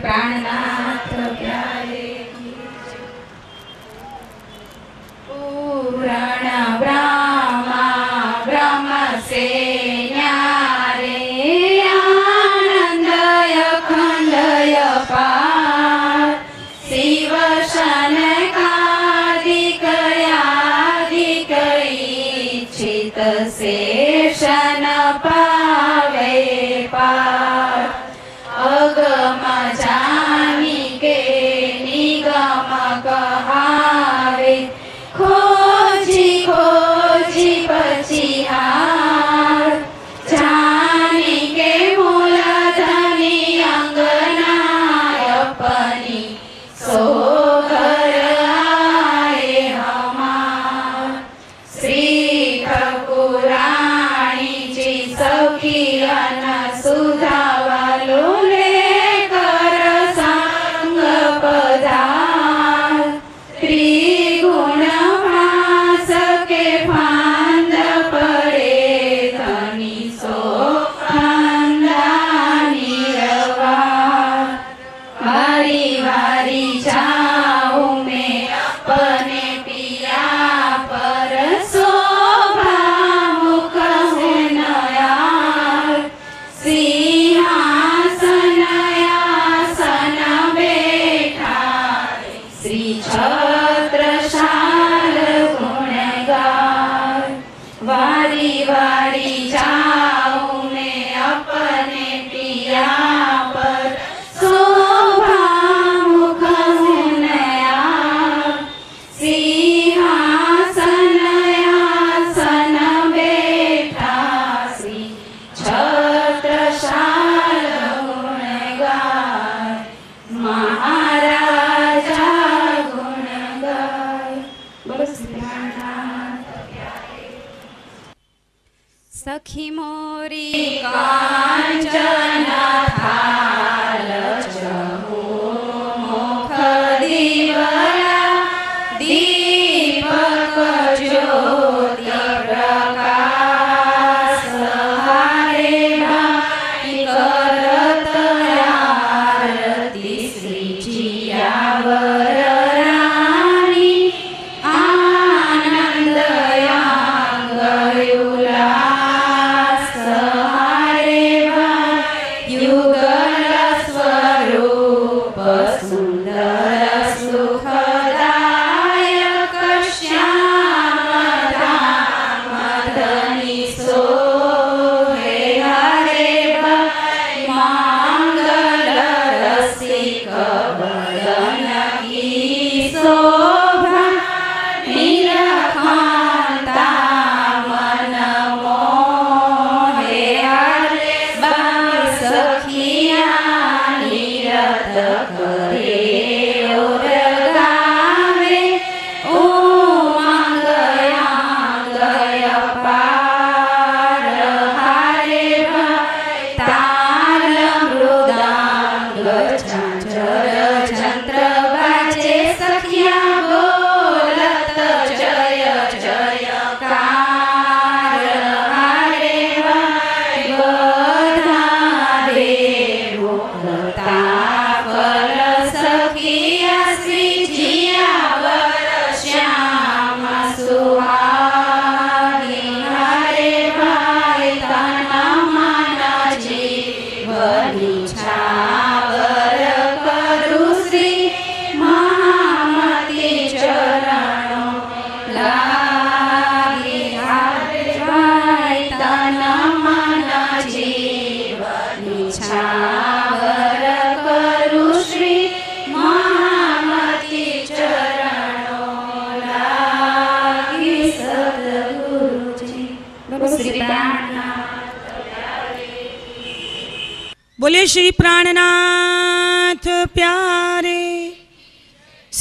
प्राणनाथ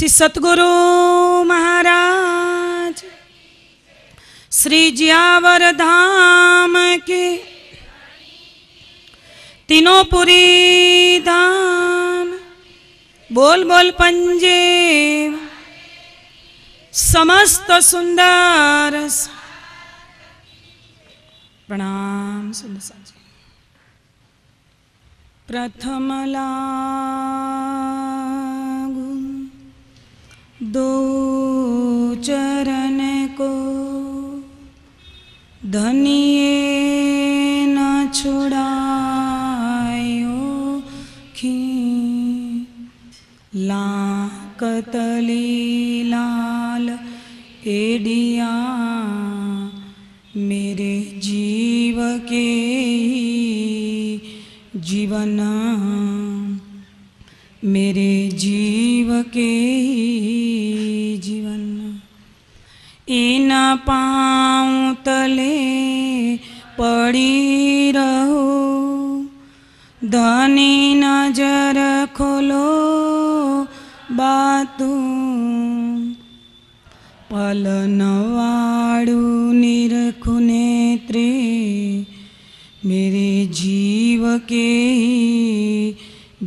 श्री सतगुरु महाराज श्री जियावर धाम के तीनों पुरी धाम बोल बोल पंजे समस्त सुंदर प्रणाम सुंदर प्रथम ला दो चरण को धनिए न छुड़ायो खी ला कतली लाल एडिया मेरे जीव के जीवन मेरे जीव के इन પાઉ तले पड़ी रहो धनी नजर खोलो બાતું पलनवाड़ू निरखु नेत्रे मेरे जीव के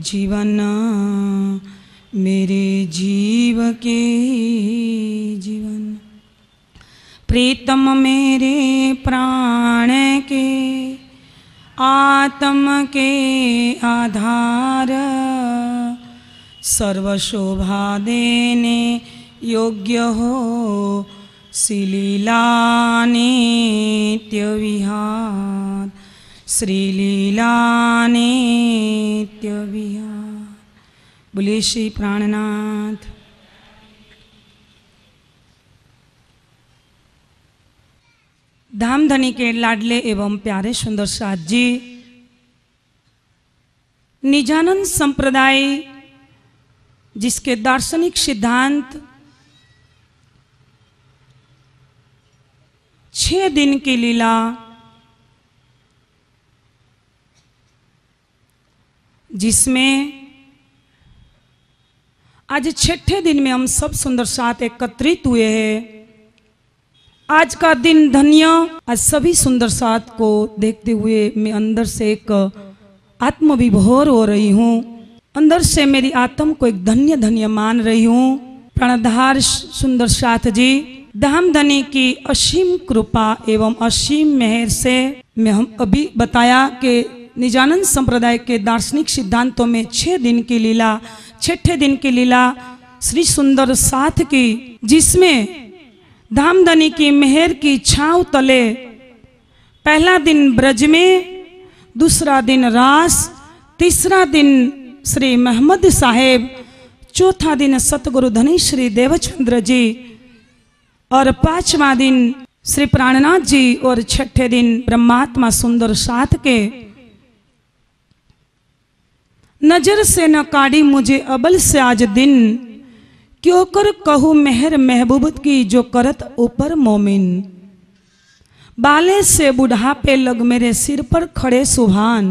जीवन मेरे जीव के जीव प्रीतम मेरे प्राण के आत्म के आधार सर्वशोभा देने योग्य हो श्रीलीला नित्य विहार श्रीलीला नित्य विहार बोले श्री प्राणनाथ धाम धनी के लाडले एवं प्यारे सुंदर साथ जी निजानंद संप्रदाय जिसके दार्शनिक सिद्धांत छह दिन की लीला जिसमें आज छठे दिन में हम सब सुंदर साथ एकत्रित हुए हैं आज का दिन धन्य आज सभी सुंदर साथ को देखते हुए मैं अंदर से एक आत्म विभोर हो रही हूँ अंदर से मेरी आत्म को एक धन्य धन्य मान रही हूँ प्रणधार सुंदर साथ जी धाम धनी की असीम कृपा एवं असीम मेहर से मैं हम अभी बताया कि निजानंद संप्रदाय के दार्शनिक सिद्धांतों में छह दिन की लीला छठे दिन की लीला श्री सुंदर साथ की जिसमें धामधनी की मेहर की छाव तले पहला दिन ब्रज में दूसरा दिन रास तीसरा दिन श्री महमद साहेब चौथा दिन सतगुरु धनी श्री देवचंद्र जी और पांचवा दिन श्री प्राणनाथ जी और छठे दिन ब्रह्मात्मा सुंदर साथ के नजर से न काढ़ी मुझे अबल से आज दिन क्यों कर कहू मेहर महबूब की जो करत ऊपर मोमिन बाले से बुढ़ापे लग मेरे सिर पर खड़े सुभान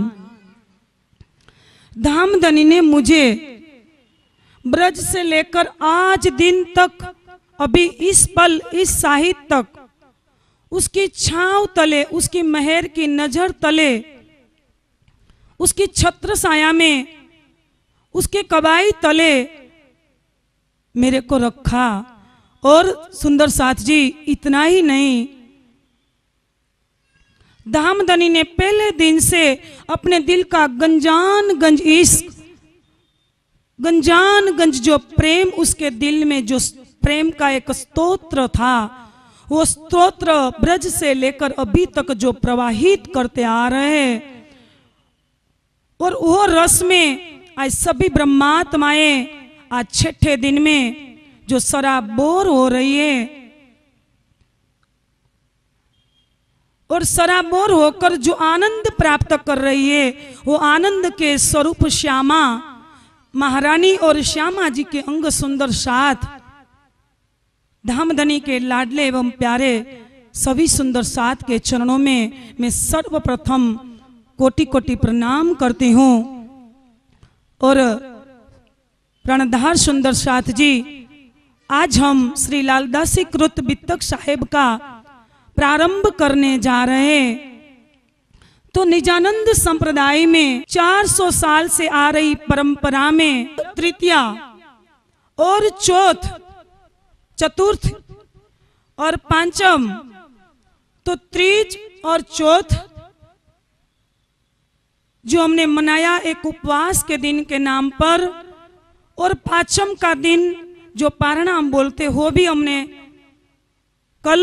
धामदनी ने मुझे ब्रज से लेकर आज दिन तक अभी इस पल इस साहित तक उसकी छाव तले उसकी महर की नजर तले उसकी छत्र साया में उसके कबाई तले मेरे को रखा और सुंदर साथ जी इतना ही नहीं दामदनी ने पहले दिन से अपने दिल का गंजान गंज इश्क गंजान गंज जो प्रेम उसके दिल में जो प्रेम का एक स्तोत्र था वो स्तोत्र ब्रज से लेकर अभी तक जो प्रवाहित करते आ रहे और वो रस में आज सभी ब्रह्मात्माएं आज छठे दिन में जो शराब बोर हो रही है और शराबोर होकर जो आनंद प्राप्त कर रही है वो आनंद के स्वरूप श्यामा महारानी और श्यामा जी के अंग सुंदर साथ धामधनी के लाडले एवं प्यारे सभी सुंदर साथ के चरणों में मैं सर्वप्रथम कोटि कोटि प्रणाम करती हूँ और प्रणधार सुंदर साथ जी आज हम श्री लालदासी कृत बित्तक साहेब का प्रारंभ करने जा रहे हैं तो निजानंद संप्रदाय में 400 साल से आ रही परंपरा में तृतीया और चौथ चतुर्थ और पांचम तो त्रीज और चौथ जो हमने मनाया एक उपवास के दिन के नाम पर और पांचम का दिन जो पारणा हम बोलते हो भी हमने कल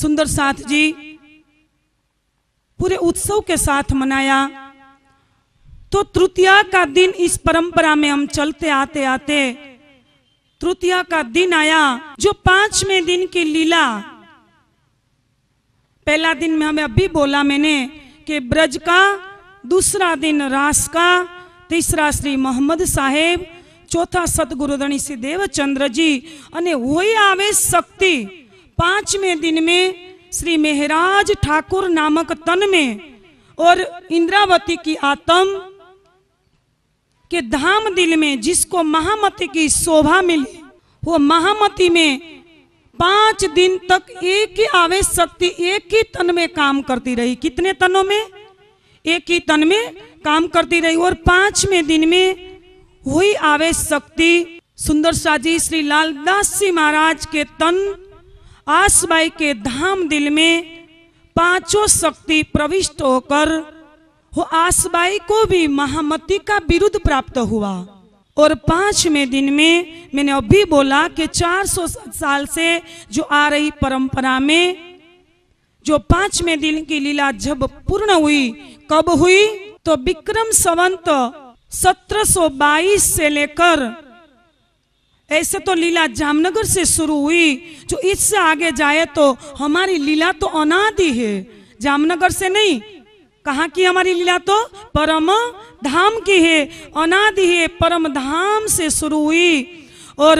सुंदर साथ जी पूरे उत्सव के साथ मनाया तो तृतीया का दिन इस परंपरा में हम चलते आते आते तृतीया का दिन आया जो पांचवें दिन की लीला पहला दिन में हमें अभी बोला मैंने कि ब्रज का दूसरा दिन रास का तीसरा श्री मोहम्मद साहेब चौथा सतगुरु શ્રી દેવચંદ્રજી અને હોય आवे शक्ति पांचवें दिन में श्री मेहराज ठाकुर नामक तन में और इंद्रावती की आत्म के धाम दिल में जिसको महामती की शोभा मिली वो महामती में पांच दिन तक एक ही आवेश शक्ति एक ही तन में काम करती रही कितने तनों में एक ही तन में काम करती रही और पांचवें दिन में हुई आवेश शक्ति सुंदर साजी श्री लाल दास जी महाराज के तन आसबाई के धाम दिल में पांचों शक्ति प्रविष्ट होकर वो आसबाई को भी महामती का विरुद्ध प्राप्त हुआ और पांचवें दिन में मैंने अभी बोला कि 400 साल से जो आ रही परंपरा में जो पांचवें दिन की लीला जब पूर्ण हुई कब हुई तो विक्रम संवंत 1722 से लेकर ऐसे तो लीला जामनगर से शुरू हुई जो इससे आगे जाए तो हमारी लीला तो अनादि है जामनगर से नहीं कहा की हमारी लीला तो परम धाम की है अनादि है परम धाम से शुरू हुई और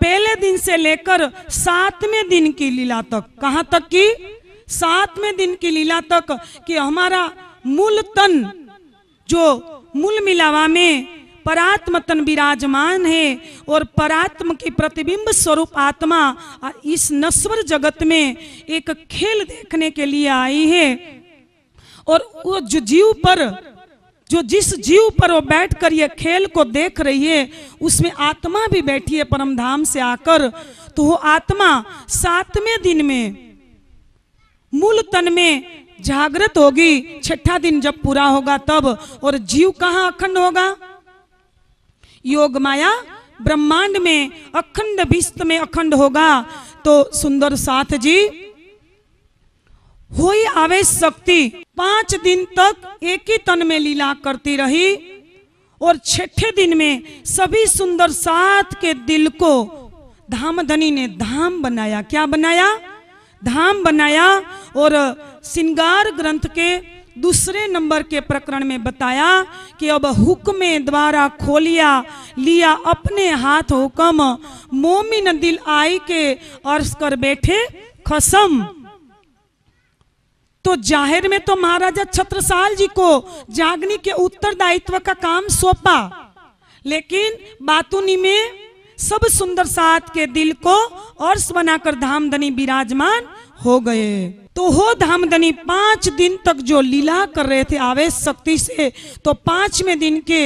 पहले दिन से लेकर सातवें दिन की लीला तक कहाँ तक की सातवें दिन की लीला तक कि हमारा मूल तन जो मूल मिलावा में परात्म तन विराजमान है और परात्म के प्रतिबिंब स्वरूप आत्मा इस नश्वर जगत में एक खेल देखने के लिए आई है और वो जो जीव पर जो जिस जीव पर वो बैठ कर ये खेल को देख रही है उसमें आत्मा भी बैठी है परम धाम से आकर तो वो आत्मा सातवें दिन में मूल तन में जागृत होगी छठा दिन जब पूरा होगा तब और जीव कहा अखंड होगा योग माया ब्रह्मांड में अखंड विस्त में अखंड होगा तो सुंदर साथ जी हो आवेश शक्ति पांच दिन तक एक ही तन में लीला करती रही और छठे दिन में सभी सुंदर साथ के दिल को धाम धनी ने धाम बनाया क्या बनाया धाम बनाया और सिंगार ग्रंथ के दूसरे नंबर के प्रकरण में बताया कि अब हुक्मे द्वारा खोलिया लिया अपने हाथ हुक्म मोमिन दिल आई के अर्श कर बैठे खसम तो जाहिर में तो महाराजा छत्रसाल जी को जागनी के उत्तरदायित्व का काम सौंपा लेकिन बातुनी में सब सुंदर साथ के दिल को और बनाकर धामधनी विराजमान हो गए तो हो धामधनी पांच दिन तक जो लीला कर रहे थे आवेश शक्ति से तो पांचवे दिन के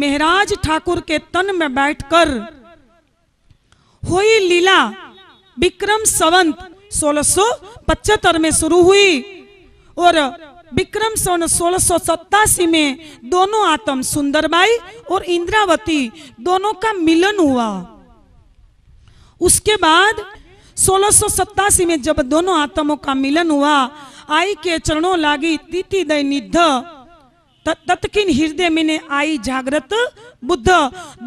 मेहराज ठाकुर के तन में बैठकर हुई लीला विक्रम सवंत सोलह में शुरू हुई और विक्रम सन सोलह में दोनों आत्म सुंदरबाई और इंद्रावती दोनों का मिलन हुआ उसके बाद सोलह में जब दोनों आत्मों का मिलन हुआ आई के चरणों लागी तीति दय निध तत्किन हृदय में आई जागृत बुद्ध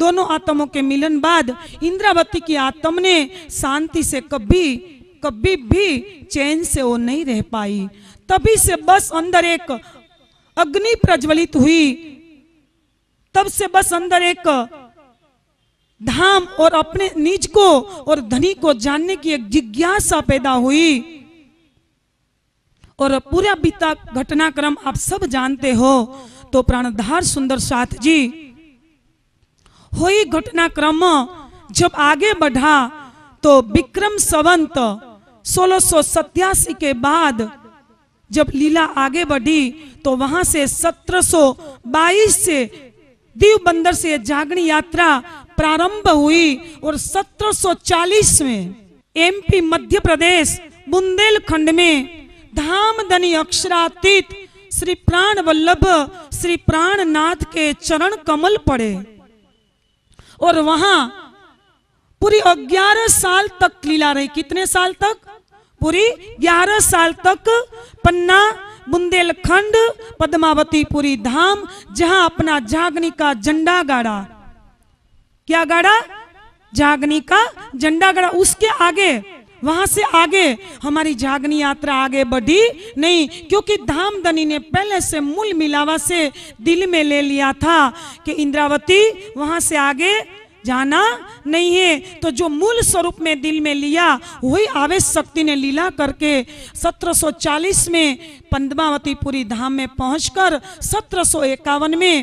दोनों आत्मों के मिलन बाद इंद्रावती की आत्म ने शांति से कभी कभी भी चैन से वो नहीं रह पाई तभी से बस अंदर एक अग्नि प्रज्वलित हुई तब से बस अंदर एक धाम और अपने निज को और धनी को जानने की एक जिज्ञासा पैदा हुई और पूरा बीता घटनाक्रम आप सब जानते हो तो प्राणधार सुंदर साथ जी हुई घटनाक्रम जब आगे बढ़ा तो विक्रम सवंत सोलह के बाद जब लीला आगे बढ़ी तो वहां से 1722 से दीव बंदर से जागनी यात्रा प्रारंभ हुई और 1740 में एमपी मध्य प्रदेश बुंदेलखंड में धाम धनी अक्षरातीत श्री प्राण वल्लभ श्री प्राण नाथ के चरण कमल पड़े और वहां पूरी 11 साल तक लीला रही कितने साल तक पूरी ग्यारह साल तक पन्ना बुंदेलखंड पद्मावती पुरी धाम जहां अपना जागनी का झंडा गाड़ा क्या गाड़ा जागनी का झंडा गाड़ा उसके आगे वहां से आगे हमारी जागनी यात्रा आगे बढ़ी नहीं क्योंकि धाम धनी ने पहले से मूल मिलावा से दिल में ले लिया था कि इंद्रावती वहां से आगे जाना नहीं है तो जो मूल स्वरूप में दिल में लिया वही आवेश शक्ति ने लीला करके 1740 में पुरी धाम में पहुंचकर 1751 में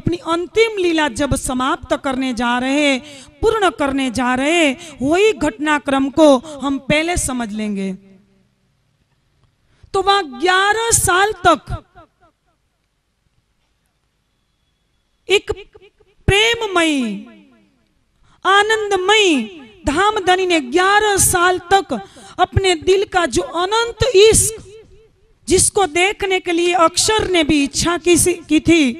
अपनी अंतिम लीला जब समाप्त करने जा रहे पूर्ण करने जा रहे वही घटनाक्रम को हम पहले समझ लेंगे तो वहां ग्यारह साल तक एक प्रेममयी आनंदमय धाम धनी ने 11 साल तक अपने दिल का जो अनंत इश्क जिसको देखने के लिए अक्षर ने भी इच्छा की थी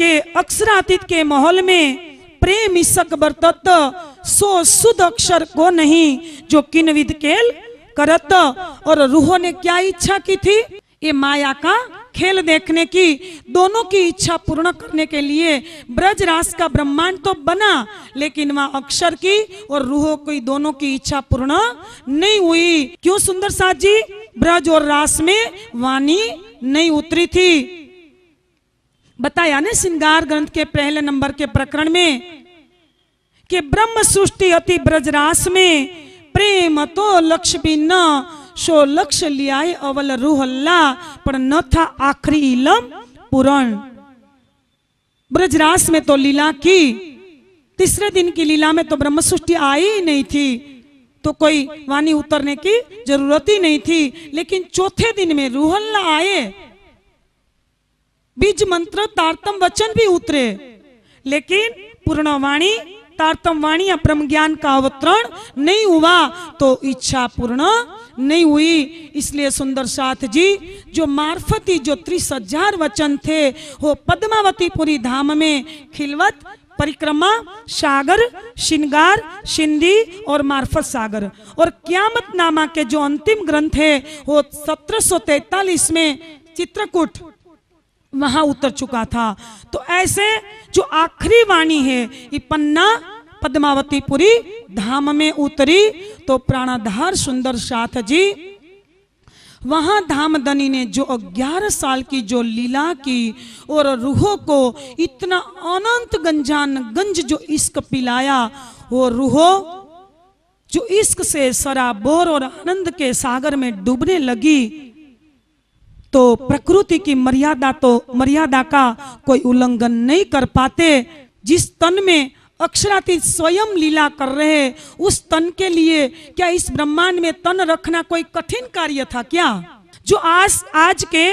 कि अक्षरातीत के माहौल में प्रेम इसक बरतत सो सुद अक्षर को नहीं जो किनविद केल करत और रूहो ने क्या इच्छा की थी ये माया का खेल देखने की दोनों की इच्छा पूर्ण करने के लिए ब्रज रास का ब्रह्मांड तो बना लेकिन वहां अक्षर की और रूहो की दोनों की इच्छा पूर्ण नहीं हुई क्यों सुंदर साथ जी ब्रज और रास में वाणी नहीं उतरी थी बताया ना श्रृंगार ग्रंथ के पहले नंबर के प्रकरण में कि ब्रह्म सृष्टि अति ब्रजरास में प्रेम तो लक्ष्मी न સો लिया अवल અવલ રૂહલ્લા पर न था आखरी इलम पुरन ब्रजरास में तो लीला की तीसरे दिन की लीला में तो सृष्टि आई ही नहीं थी तो कोई वाणी उतरने की जरूरत ही नहीं थी लेकिन चौथे दिन में रूहल्ला आए बीज मंत्र तारतम वचन भी उतरे लेकिन पूर्णवाणी तारतम वाणी या ब्रह्म ज्ञान का अवतरण नहीं हुआ तो इच्छा पूर्ण नहीं हुई इसलिए सुंदर साथ जी जो मार्फती जो त्रीस हजार वचन थे वो पुरी धाम में खिलवत परिक्रमा सागर शिंगार सिंधी और मार्फत सागर और क्यामत नामा के जो अंतिम ग्रंथ है वो सत्रह में चित्रकूट वहां उतर चुका था तो ऐसे जो आखिरी वाणी है ये पन्ना पद्मावती पुरी धाम में उतरी तो प्राणाधार सुंदर साथ जी वहां धामदनी ने जो 11 साल की जो लीला की और रूहो को इतना अनंत गंजान गंज जो इश्क पिलाया वो रूहो जो इश्क से सराबोर और आनंद के सागर में डूबने लगी तो प्रकृति की मर्यादा तो मर्यादा का कोई उल्लंघन नहीं कर पाते जिस तन में अक्षराती स्वयं लीला कर रहे हैं उस तन के लिए क्या इस ब्रह्मांड में तन रखना कोई कठिन कार्य था क्या जो आज आज के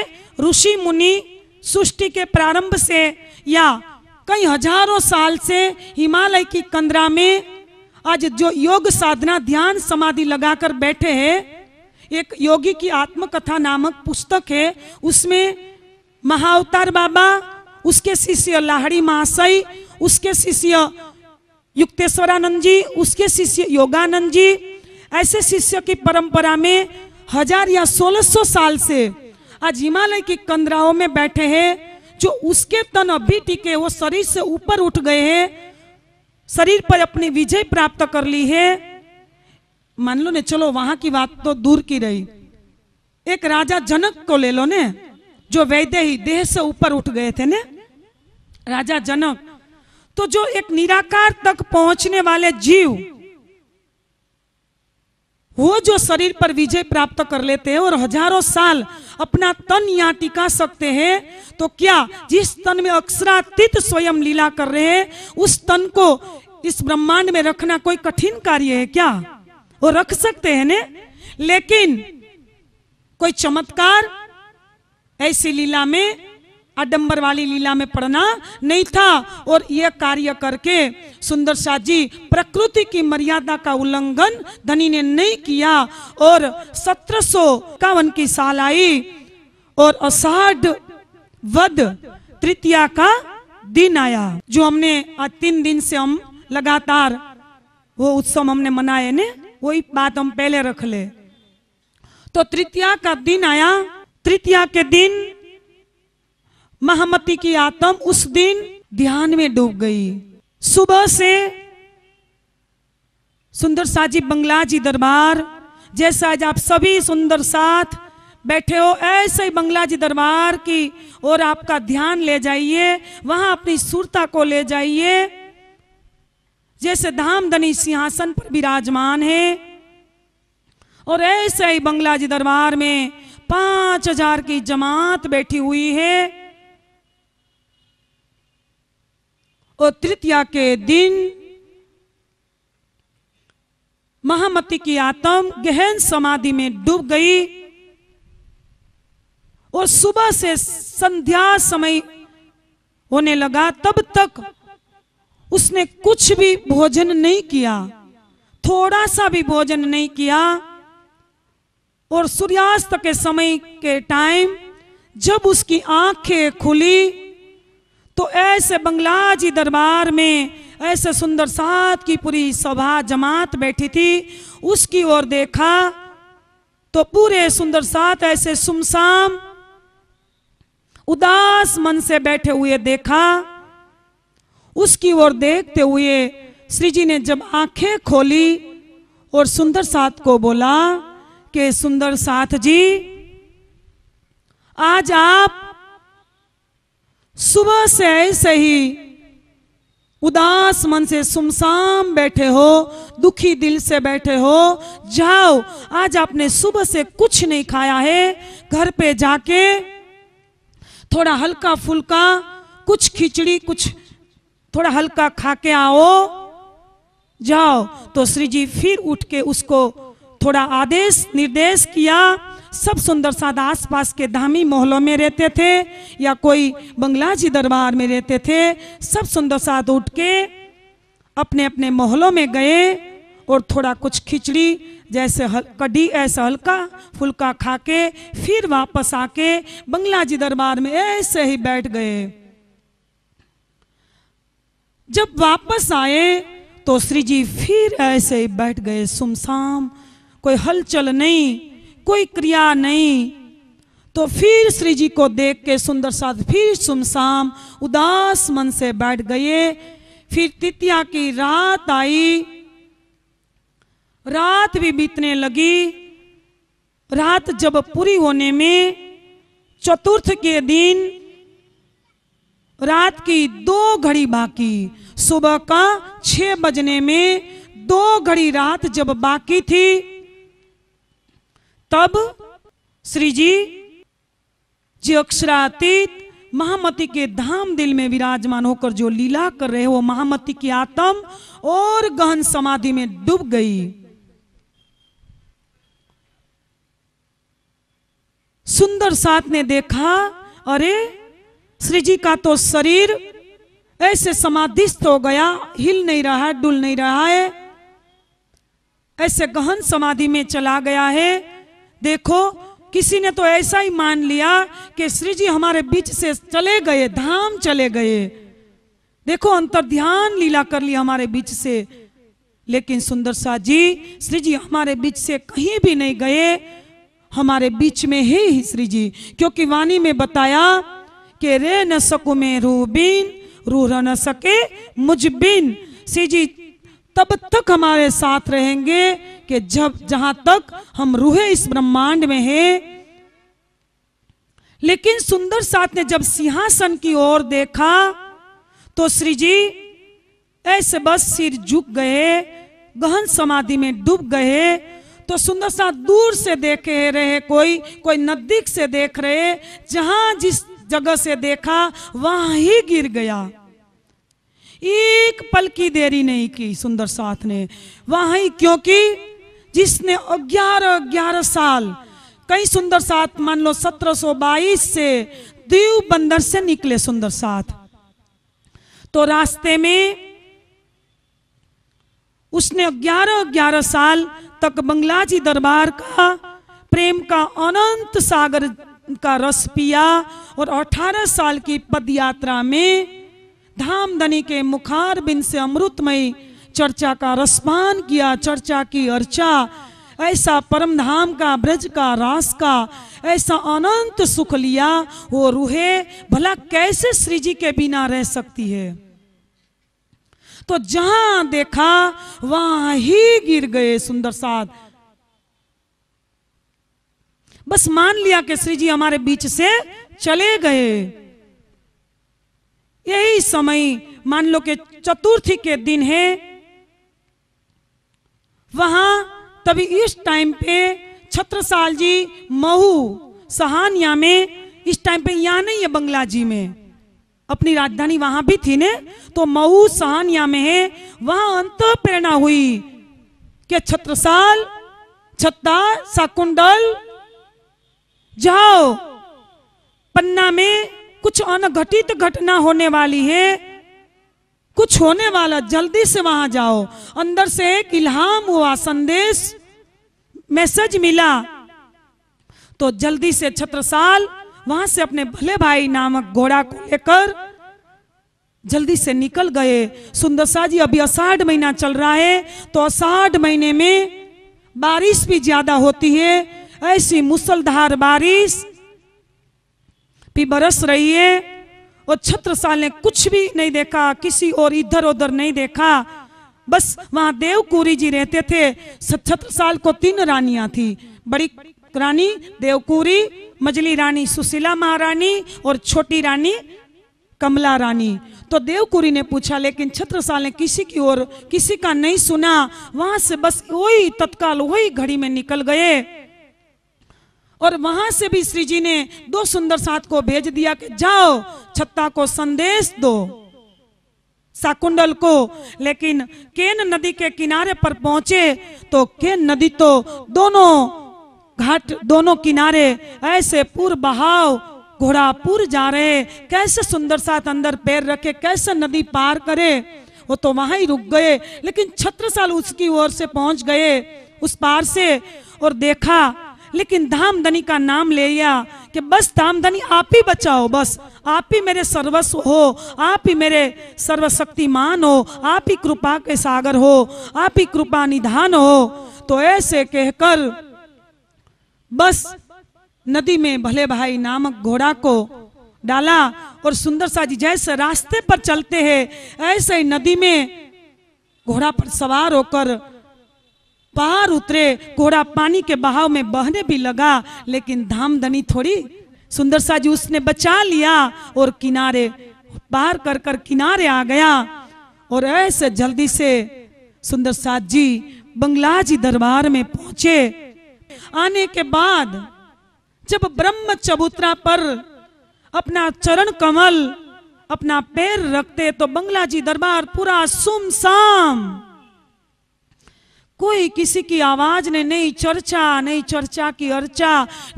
ऋषि मुनि सृष्टि के प्रारंभ से या कई हजारों साल से हिमालय की कंदरा में आज जो योग साधना ध्यान समाधि लगाकर बैठे हैं एक योगी की आत्मकथा नामक पुस्तक है उसमें महाअवतार बाबा उसके शिष्य लाहड़ी महाशय उसके शिष्य युक्तेश्वरानंद जी उसके शिष्य योगानंद जी ऐसे शिष्य की परंपरा में हजार या सोलह सौ साल से आज हिमालय की कंदराओं में बैठे हैं जो उसके तन अभी टिके वो शरीर से ऊपर उठ गए हैं शरीर पर अपनी विजय प्राप्त कर ली है मान लो ने चलो वहां की बात तो दूर की रही एक राजा जनक को ले लो ने जो वैद्य ही देह से ऊपर उठ गए थे ने राजा जनक तो जो एक निराकार तक पहुंचने वाले जीव वो जो शरीर पर विजय प्राप्त कर लेते हैं और हजारों साल अपना तन या टिका सकते हैं तो क्या जिस तन में अक्षरातीत स्वयं लीला कर रहे हैं उस तन को इस ब्रह्मांड में रखना कोई कठिन कार्य है क्या वो रख सकते हैं ने लेकिन कोई चमत्कार ऐसी लीला में आडंबर वाली लीला में पढ़ना नहीं था और यह कार्य करके सुंदर शाह जी प्रकृति की मर्यादा का उल्लंघन धनी ने नहीं किया और सत्रह सौ इक्यावन की साल आई और वध तृतीया का दिन आया जो हमने आज तीन दिन से हम लगातार वो उत्सव हमने मनाए ने वही बात हम पहले रख ले तो तृतीया का दिन आया तृतीया के दिन महामती की आत्म उस दिन ध्यान में डूब गई सुबह से सुंदर साजी बंगला जी दरबार जैसा आज आप सभी सुंदर साथ बैठे हो ऐसे ही बंगला जी दरबार की और आपका ध्यान ले जाइए वहां अपनी सुरता को ले जाइए जैसे धाम धनी सिंहासन पर विराजमान है और ऐसे ही बंगला जी दरबार में पांच हजार की जमात बैठी हुई है और तृतीया के दिन महामती की आत्म गहन समाधि में डूब गई और सुबह से संध्या समय होने लगा तब तक उसने कुछ भी भोजन नहीं किया थोड़ा सा भी भोजन नहीं किया और सूर्यास्त के समय के टाइम जब उसकी आंखें खुली तो ऐसे बंगला जी दरबार में ऐसे सुंदर सात की पूरी सभा जमात बैठी थी उसकी ओर देखा तो पूरे सुंदर सात ऐसे सुमसाम उदास मन से बैठे हुए देखा उसकी ओर देखते हुए श्री जी ने जब आंखें खोली और सुंदर साथ को बोला कि सुंदर साथ जी आज आप सुबह से ऐसे ही उदास मन से सुमसाम बैठे हो दुखी दिल से बैठे हो जाओ आज आपने सुबह से कुछ नहीं खाया है घर पे जाके थोड़ा हल्का फुल्का कुछ खिचड़ी कुछ थोड़ा हल्का खा के आओ जाओ तो श्री जी फिर उठ के उसको थोड़ा आदेश निर्देश किया सब सुंदर साद आस पास के धामी मोहल्लों में रहते थे या कोई बंगला जी दरबार में रहते थे सब सुंदर साद उठ के अपने अपने मोहल्लों में गए और थोड़ा कुछ खिचड़ी जैसे हल, कड़ी ऐसे हल्का फुल्का खा के फिर वापस आके बंगला जी दरबार में ऐसे ही बैठ गए जब वापस आए तो श्री जी फिर ऐसे ही बैठ गए सुमसाम कोई हलचल नहीं कोई क्रिया नहीं तो फिर श्री जी को देख के सुंदर साध फिर सुमसाम उदास मन से बैठ गए फिर तितिया की रात आई रात भी बीतने लगी रात जब पूरी होने में चतुर्थ के दिन रात की दो घड़ी बाकी सुबह का छह बजने में दो घड़ी रात जब बाकी थी तब श्री जी जी अक्षरातीत महामती के धाम दिल में विराजमान होकर जो लीला कर रहे वो महामती की आत्म और गहन समाधि में डूब गई सुंदर साथ ने देखा अरे श्री जी का तो शरीर ऐसे समाधिस्थ हो गया हिल नहीं रहा है डुल नहीं रहा है ऐसे गहन समाधि में चला गया है देखो किसी ने तो ऐसा ही मान लिया कि श्री जी हमारे बीच से चले गए धाम चले गए देखो अंतर ध्यान लीला कर ली हमारे बीच से लेकिन सुंदर शाह जी श्री जी हमारे बीच से कहीं भी नहीं गए हमारे बीच में ही श्री जी क्योंकि वाणी में बताया कि रे न सकू में रू बिन रू रह न सके मुझबिन श्री जी तब तक हमारे साथ रहेंगे कि जब जहां तक हम रूहे इस ब्रह्मांड में हैं लेकिन सुंदर साथ ने जब सिंहासन की ओर देखा तो श्री जी ऐसे बस सिर झुक गए गहन समाधि में डूब गए तो सुंदर सा दूर से देख रहे कोई कोई नजदीक से देख रहे जहां जिस जगह से देखा वहां ही गिर गया एक पल की देरी नहीं की सुंदर साथ ने वहां ही क्योंकि जिसने ग्यारह ग्यारह साल कई सुंदर साथ मान लो 1722 से दीव बंदर से निकले सुंदर साथ तो रास्ते में उसने ग्यारह ग्यारह साल तक बंगला जी दरबार का प्रेम का अनंत सागर का रस पिया और 18 साल की पद यात्रा में धनी के मुखार बिन से अमृतमयी चर्चा का रसपान किया चर्चा की अर्चा ऐसा परमधाम का ब्रज का रास का ऐसा अनंत सुख लिया वो रूहे भला कैसे श्री जी के बिना रह सकती है तो जहां देखा वहां ही गिर गए सुंदर साध बस मान लिया कि श्री जी हमारे बीच से चले गए यही समय मान लो कि चतुर्थी के दिन है वहां तभी इस टाइम पे छत्रसाल जी महू सहानिया में इस टाइम पे यहाँ नहीं है बंगला जी में अपनी राजधानी वहां भी थी ने तो मऊ सहानिया में है वहां अंत प्रेरणा हुई कि छत्रसाल छत्ता साकुंडल जाओ पन्ना में कुछ अनघटित घटना होने वाली है कुछ होने वाला जल्दी से वहां जाओ अंदर से एक इल्हाम हुआ संदेश मैसेज मिला तो जल्दी से छत्रसाल वहां से अपने भले भाई नामक घोड़ा को लेकर जल्दी से निकल गए सुंदरसा जी अभी अषाढ़ महीना चल रहा है तो अषाढ़ महीने में बारिश भी ज्यादा होती है ऐसी मुसलधार बारिश भी बरस रही है और छत्रसाल ने कुछ भी नहीं देखा किसी और इधर उधर नहीं देखा बस वहां देवकुरी जी रहते थे छत्रसाल को तीन रानियां थी बड़ी रानी देवकुरी मजली रानी सुशीला महारानी और छोटी रानी कमला रानी तो देवकुरी ने पूछा लेकिन छत्रसाल ने किसी की ओर किसी का नहीं सुना वहां से बस वही तत्काल वही घड़ी में निकल गए और वहां से भी श्री जी ने दो सुंदर साथ को भेज दिया कि जाओ छत्ता को संदेश दो साकुंडल को लेकिन केन नदी के किनारे पर पहुंचे तो केन नदी तो दोनों घाट दोनों किनारे ऐसे पूर्व बहाव घोड़ा पूर जा रहे कैसे सुंदर साथ अंदर पैर रखे कैसे नदी पार करे वो तो वहां ही रुक गए लेकिन छत्रसाल उसकी ओर से पहुंच गए उस पार से और देखा लेकिन धामधनी का नाम ले लिया कि बस धामधनी आप ही बचाओ बस आप ही मेरे सर्वस्व हो आप ही मेरे सर्वशक्तिमान हो आप ही कृपा के सागर हो आप ही कृपा निधान हो तो ऐसे कहकर बस नदी में भले भाई नामक घोड़ा को डाला और सुंदर सा जी जैसे रास्ते पर चलते हैं ऐसे ही नदी में घोड़ा पर सवार होकर पार उतरे घोड़ा पानी के बहाव में बहने भी लगा लेकिन धामधनी थोड़ी सुंदर सा जी उसने बचा लिया और किनारे पार कर कर किनारे आ गया और ऐसे जल्दी से सुंदर साथ जी बंगला जी दरबार में पहुंचे आने के बाद जब ब्रह्म चबूतरा पर अपना चरण कमल अपना पैर रखते तो बंगला जी दरबार पूरा सुमसाम कोई किसी की आवाज ने नहीं चर्चा नहीं चर्चा की अर्चा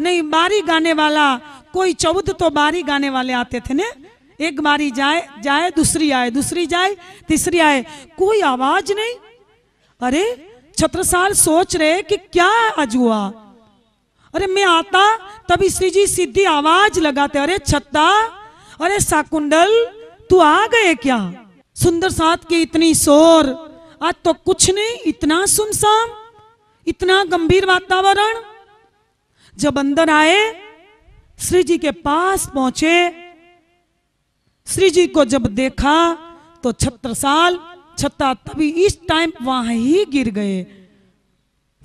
नहीं बारी गाने वाला कोई चौदह तो बारी गाने वाले आते थे ने एक बारी जाए जाए दूसरी आए दूसरी जाए तीसरी आए कोई आवाज नहीं अरे छत्रसाल सोच रहे कि क्या आज हुआ अरे मैं आता तभी श्री जी सीधी आवाज लगाते अरे छत्ता अरे साकुंडल तू आ गए क्या सुंदर साथ की इतनी शोर आज तो कुछ नहीं इतना सुनसान इतना गंभीर वातावरण जब अंदर आए श्री जी के पास पहुंचे श्री जी को जब देखा तो साल छत्ता तभी इस टाइम वहां ही गिर गए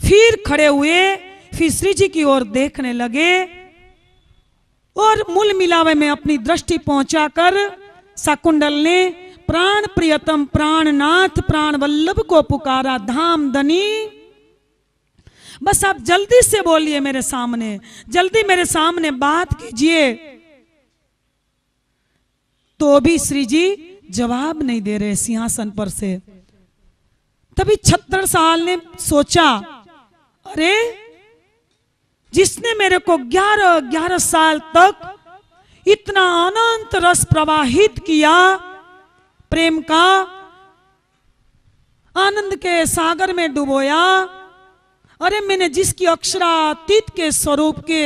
फिर खड़े हुए फिर श्री जी की ओर देखने लगे और मूल मिलावे में अपनी दृष्टि पहुंचाकर शाकुंडल ने प्राण प्रियतम प्राणनाथ प्राण वल्लभ को पुकारा धाम धनी बस आप जल्दी से बोलिए मेरे सामने जल्दी मेरे सामने बात कीजिए तो भी श्री जी जवाब नहीं दे रहे सिंहासन पर से तभी छत्तर साल ने सोचा अरे जिसने मेरे को ग्यारह ग्यारह साल तक इतना अनंत रस प्रवाहित किया प्रेम का आनंद के सागर में डुबोया अरे मैंने जिसकी अक्षरातीत के स्वरूप के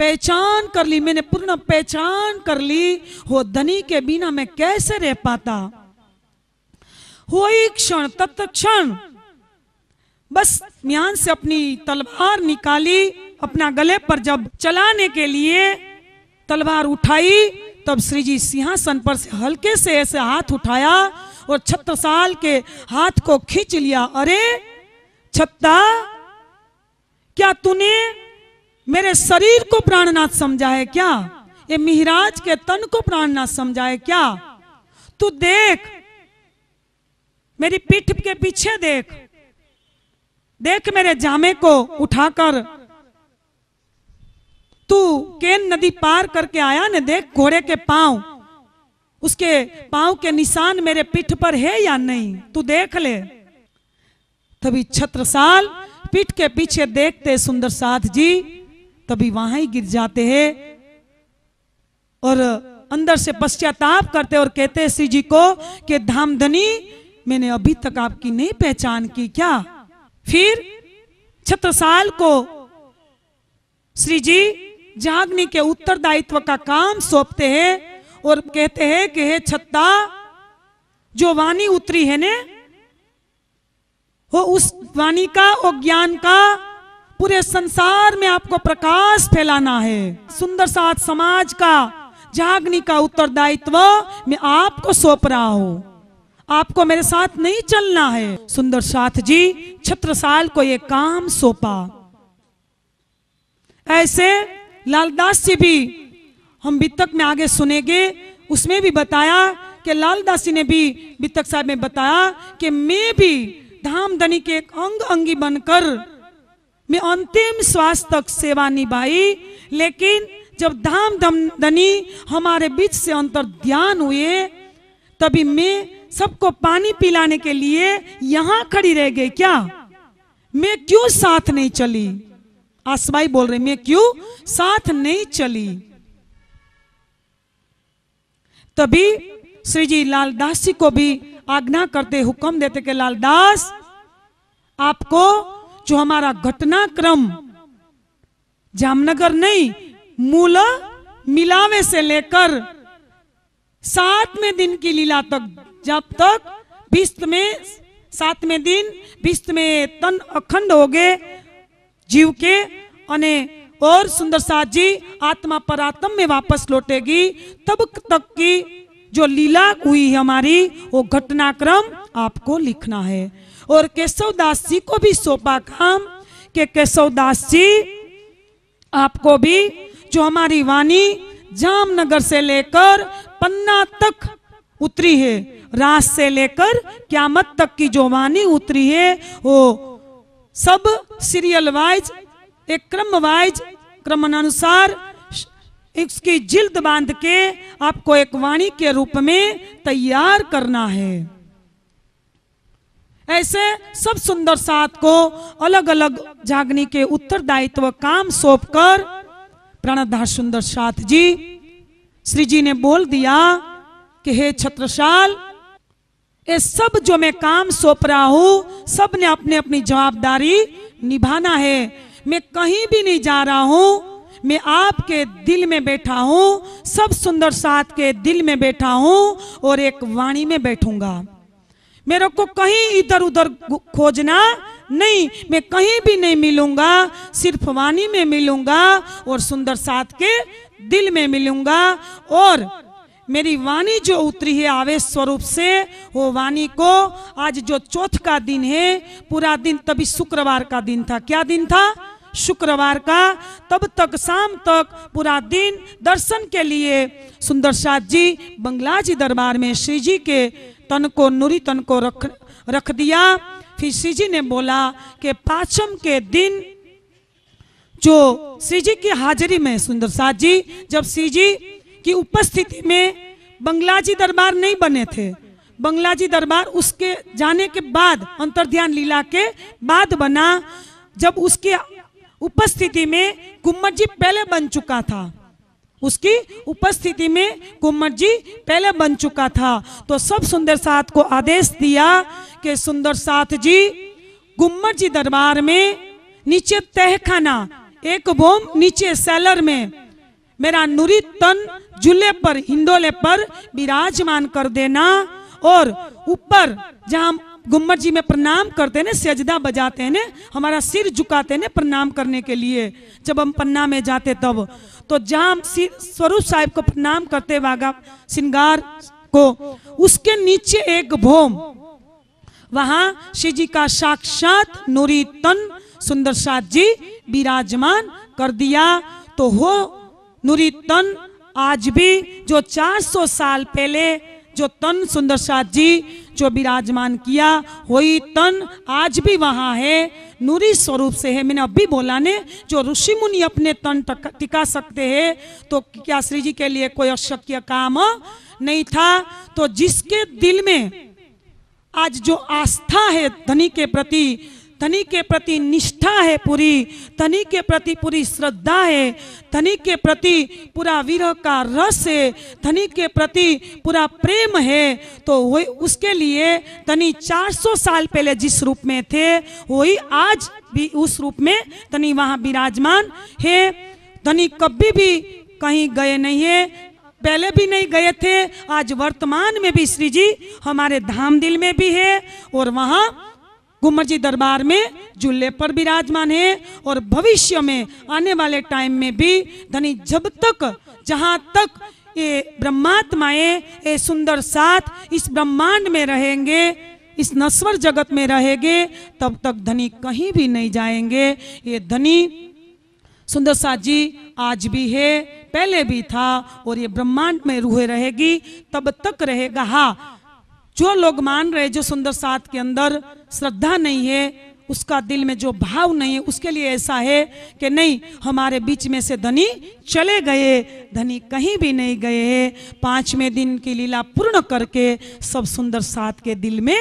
पहचान कर ली मैंने पूर्ण पहचान कर ली हो धनी के बिना मैं कैसे रह पाता हो क्षण तत् क्षण बस म्यान से अपनी तलवार निकाली अपना गले पर जब चलाने के लिए तलवार उठाई तब श्री जी सिंहासन पर से हल्के से ऐसे हाथ उठाया और साल के हाथ को खींच लिया अरे छत्ता क्या तूने मेरे शरीर को प्राणनाथ समझा है क्या ये मिहराज के तन को प्राणनाथ समझा है क्या तू देख मेरी पीठ के पीछे देख देख मेरे जामे को उठाकर तू केन नदी पार करके आया न देख घोड़े के पांव उसके पांव के निशान मेरे पीठ पर है या नहीं तू देख ले तभी छत्रसाल पीठ के पीछे देखते सुंदर साथ जी तभी वहां ही गिर जाते हैं और अंदर से पश्चाताप करते और कहते श्री जी को कि धामधनी मैंने अभी तक आपकी नहीं पहचान की क्या फिर छत्रसाल को श्री जी जागने के उत्तरदायित्व का काम सौंपते हैं और कहते हैं कि हे छत्ता जो वाणी उतरी है ने वो उस वाणी का और ज्ञान का पूरे संसार में आपको प्रकाश फैलाना है सुंदर साथ समाज का जागनी का उत्तरदायित्व मैं आपको सौंप रहा हूं आपको मेरे साथ नहीं चलना है सुंदर साथ जी छत्रसाल को यह काम सौंपा ऐसे लालदास जी भी हम बीतक में आगे सुनेंगे उसमें भी बताया कि लालदास जी ने भी बीतक साहब में बताया कि मैं भी धाम धनी के एक अंग अंगी बनकर मैं अंतिम श्वास तक सेवा निभाई लेकिन जब धाम धनी हमारे बीच से अंतर ध्यान हुए तभी मैं सबको पानी पिलाने के लिए यहाँ खड़ी रह गई क्या मैं क्यों साथ नहीं चली आसमाई बोल रहे मैं क्यों साथ नहीं चली तभी श्री जी लालदास जी को भी आज्ञा करते हुक्म देते कि लालदास आपको जो हमारा घटनाक्रम जामनगर नहीं मूल मिलावे से लेकर सातवें दिन की लीला तक जब तक विस्त में सातवें दिन विस्त में तन अखंड हो गए जीव के अने और सुंदर साथ जी आत्मा पर आत्म में वापस लौटेगी तब तक की जो लीला हुई है हमारी वो घटनाक्रम आपको लिखना है और केशव दास जी को भी सौंपा काम के केशव दास जी आपको भी जो हमारी वाणी जामनगर से लेकर पन्ना तक उतरी है रास से लेकर क्यामत तक की जो वाणी उतरी है वो सब सीरियल वाइज एक क्रम वाइज क्रमानुसार इसकी जिल्द बांध के आपको एक वाणी के रूप में तैयार करना है ऐसे सब सुंदर सात को अलग अलग जागनी के उत्तरदायित्व काम सौंप कर प्रणधार सुंदर साथ जी श्री जी ने बोल दिया कि हे छत्रशाल ये सब जो मैं काम सौंप रहा हूं सब ने अपने अपनी जवाबदारी निभाना है मैं कहीं भी नहीं जा रहा हूं मैं आपके दिल में बैठा हूं सब सुंदर साथ के दिल में बैठा हूं और एक वाणी में बैठूंगा मेरे को कहीं इधर उधर खोजना नहीं मैं कहीं भी नहीं मिलूंगा सिर्फ वाणी में मिलूंगा और सुंदर साथ के दिल में मिलूंगा और मेरी वाणी जो उतरी है आवेश स्वरूप से वो वाणी को आज जो चौथ का दिन है पूरा दिन तभी शुक्रवार का दिन था क्या दिन था शुक्रवार का तब तक शाम तक पूरा दिन दर्शन के लिए सुंदर साथ जी बंगला जी दरबार में श्री जी के तन को नूरी तन को रख रख दिया फिर श्री जी ने बोला कि पाचम के दिन जो श्री जी की हाजिरी में सुंदर साथ जी जब श्री जी की उपस्थिति में बंगलाजी दरबार नहीं बने थे बंगलाजी दरबार उसके जाने के बाद अंतर ध्यान लीला के बाद बना जब उसके उपस्थिति में कुमर जी पहले बन चुका था उसकी उपस्थिति में कुमर जी पहले बन चुका था तो सब सुंदर साथ को आदेश दिया कि सुंदर साथ जी गुम्मत जी दरबार में नीचे तहखाना एक बोम नीचे सेलर में मेरा नूरी तन जुल्ले पर हिंदोले पर विराजमान कर देना और ऊपर जहाँ गुम्मर जी में प्रणाम करते ने सजदा बजाते ने हमारा सिर झुकाते ने प्रणाम करने के लिए जब हम पन्ना में जाते तब तो जहाँ स्वरूप साहिब को प्रणाम करते वागा श्रृंगार को उसके नीचे एक भोम वहाँ श्री जी का साक्षात नूरी तन सुंदर साथ जी विराजमान कर दिया तो हो नूरी तन आज भी जो 400 साल पहले जो तन सुंदर शाह जी जो विराजमान किया वही तन आज भी वहाँ है नूरी स्वरूप से है मैंने अभी बोला ने जो ऋषि मुनि अपने तन टिका सकते हैं तो क्या श्री जी के लिए कोई अशक्य काम नहीं था तो जिसके दिल में आज जो आस्था है धनी के प्रति धनी के प्रति निष्ठा है पूरी धनी के प्रति पूरी श्रद्धा है धनी के प्रति पूरा विरह का रस है धनी के प्रति पूरा प्रेम है तो वही उसके लिए धनी 400 साल पहले जिस रूप में थे वही आज भी उस रूप में धनी वहाँ विराजमान है धनी कभी भी कहीं गए नहीं है पहले भी नहीं गए थे आज वर्तमान में भी श्री जी हमारे धाम दिल में भी है और वहाँ घुमर जी दरबार में झूले पर विराजमान है और भविष्य में आने वाले टाइम में भी धनी जब तक जहाँ तक ये ब्रह्मात्माए ये सुंदर साथ इस ब्रह्मांड में रहेंगे इस नस्वर जगत में रहेंगे तब तक धनी कहीं भी नहीं जाएंगे ये धनी सुंदर साथ जी आज भी है पहले भी था और ये ब्रह्मांड में रूहे रहेगी तब तक रहेगा हाँ जो लोग मान रहे जो सुंदर साथ के अंदर श्रद्धा नहीं है उसका दिल में जो भाव नहीं है उसके लिए ऐसा है कि नहीं हमारे बीच में से धनी चले गए धनी कहीं भी नहीं गए है पांचवें दिन की लीला पूर्ण करके सब सुंदर साथ के दिल में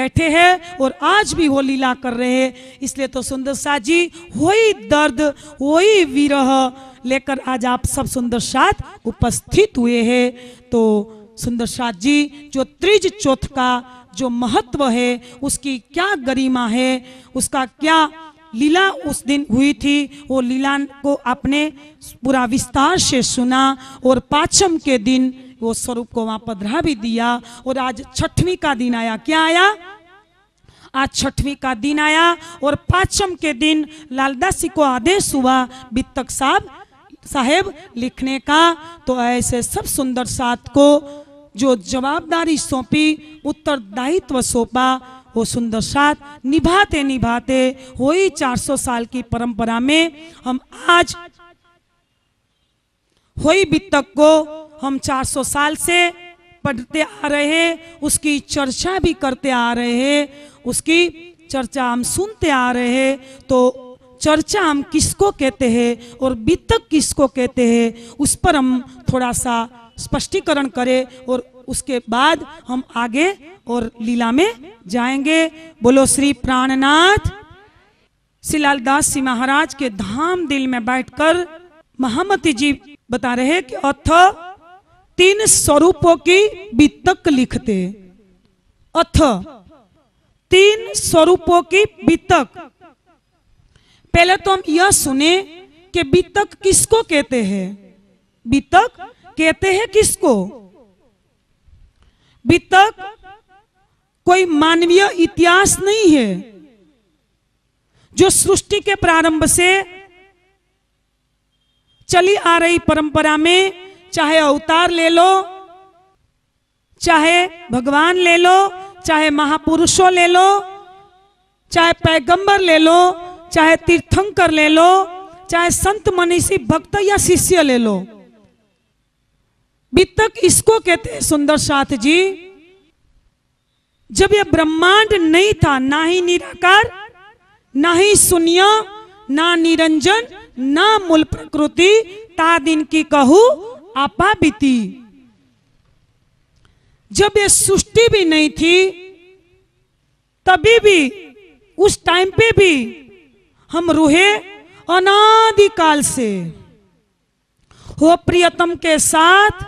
बैठे हैं और आज भी वो लीला कर रहे हैं इसलिए तो सुंदर साथ जी वही दर्द वही विरह लेकर आज आप सब सुंदर साथ उपस्थित हुए हैं तो सुंदर सुंदरसाद जी जो त्रिज चौथ का जो महत्व है उसकी क्या गरिमा है उसका क्या लीला उस दिन हुई थी वो लीला को आपने पूरा विस्तार से सुना और पाचम के दिन वो स्वरूप को वहां पधरा भी दिया और आज छठवीं का दिन आया क्या आया आज छठवीं का दिन आया और पाचम के दिन लालदासी को आदेश हुआ बित्तक साहब साहेब लिखने का तो ऐसे सब सुंदर साथ को जो जवाबदारी सौंपी उत्तरदायित्व सौंपा वो सुंदर सात निभाते निभाते वही 400 साल की परंपरा में हम आज हो बीतक को हम 400 साल से पढ़ते आ रहे हैं उसकी चर्चा भी करते आ रहे हैं उसकी चर्चा हम सुनते आ रहे हैं तो चर्चा हम किसको कहते हैं और वित्तक किसको कहते हैं उस पर हम थोड़ा सा स्पष्टीकरण करें और उसके बाद हम आगे और लीला में जाएंगे बोलो श्री प्राणनाथ सिलाल दास जी महाराज के धाम दिल में बैठकर महामती जी बता रहे कि अथ तीन स्वरूपों की वित्तक लिखते अथ तीन स्वरूपों की वित्तक पहले तो हम यह सुने कि बीतक किसको कहते हैं बीतक कहते हैं किसको बीतक कोई मानवीय इतिहास नहीं है जो सृष्टि के प्रारंभ से चली आ रही परंपरा में चाहे अवतार ले लो चाहे भगवान ले लो चाहे महापुरुषों ले लो चाहे पैगंबर ले लो चाहे तीर्थंकर ले लो चाहे संत मनीषी भक्त या शिष्य ले लो वितक इसको कहते हैं सुंदर साथ जी जब यह ब्रह्मांड नहीं था ना ही निराकार ना ही शून्य ना निरंजन ना मूल प्रकृति ता दिन की कहू आपा बीती जब ये सृष्टि भी नहीं थी तभी भी उस टाइम पे भी हम रूहे अनादिकाल से हो प्रियतम के साथ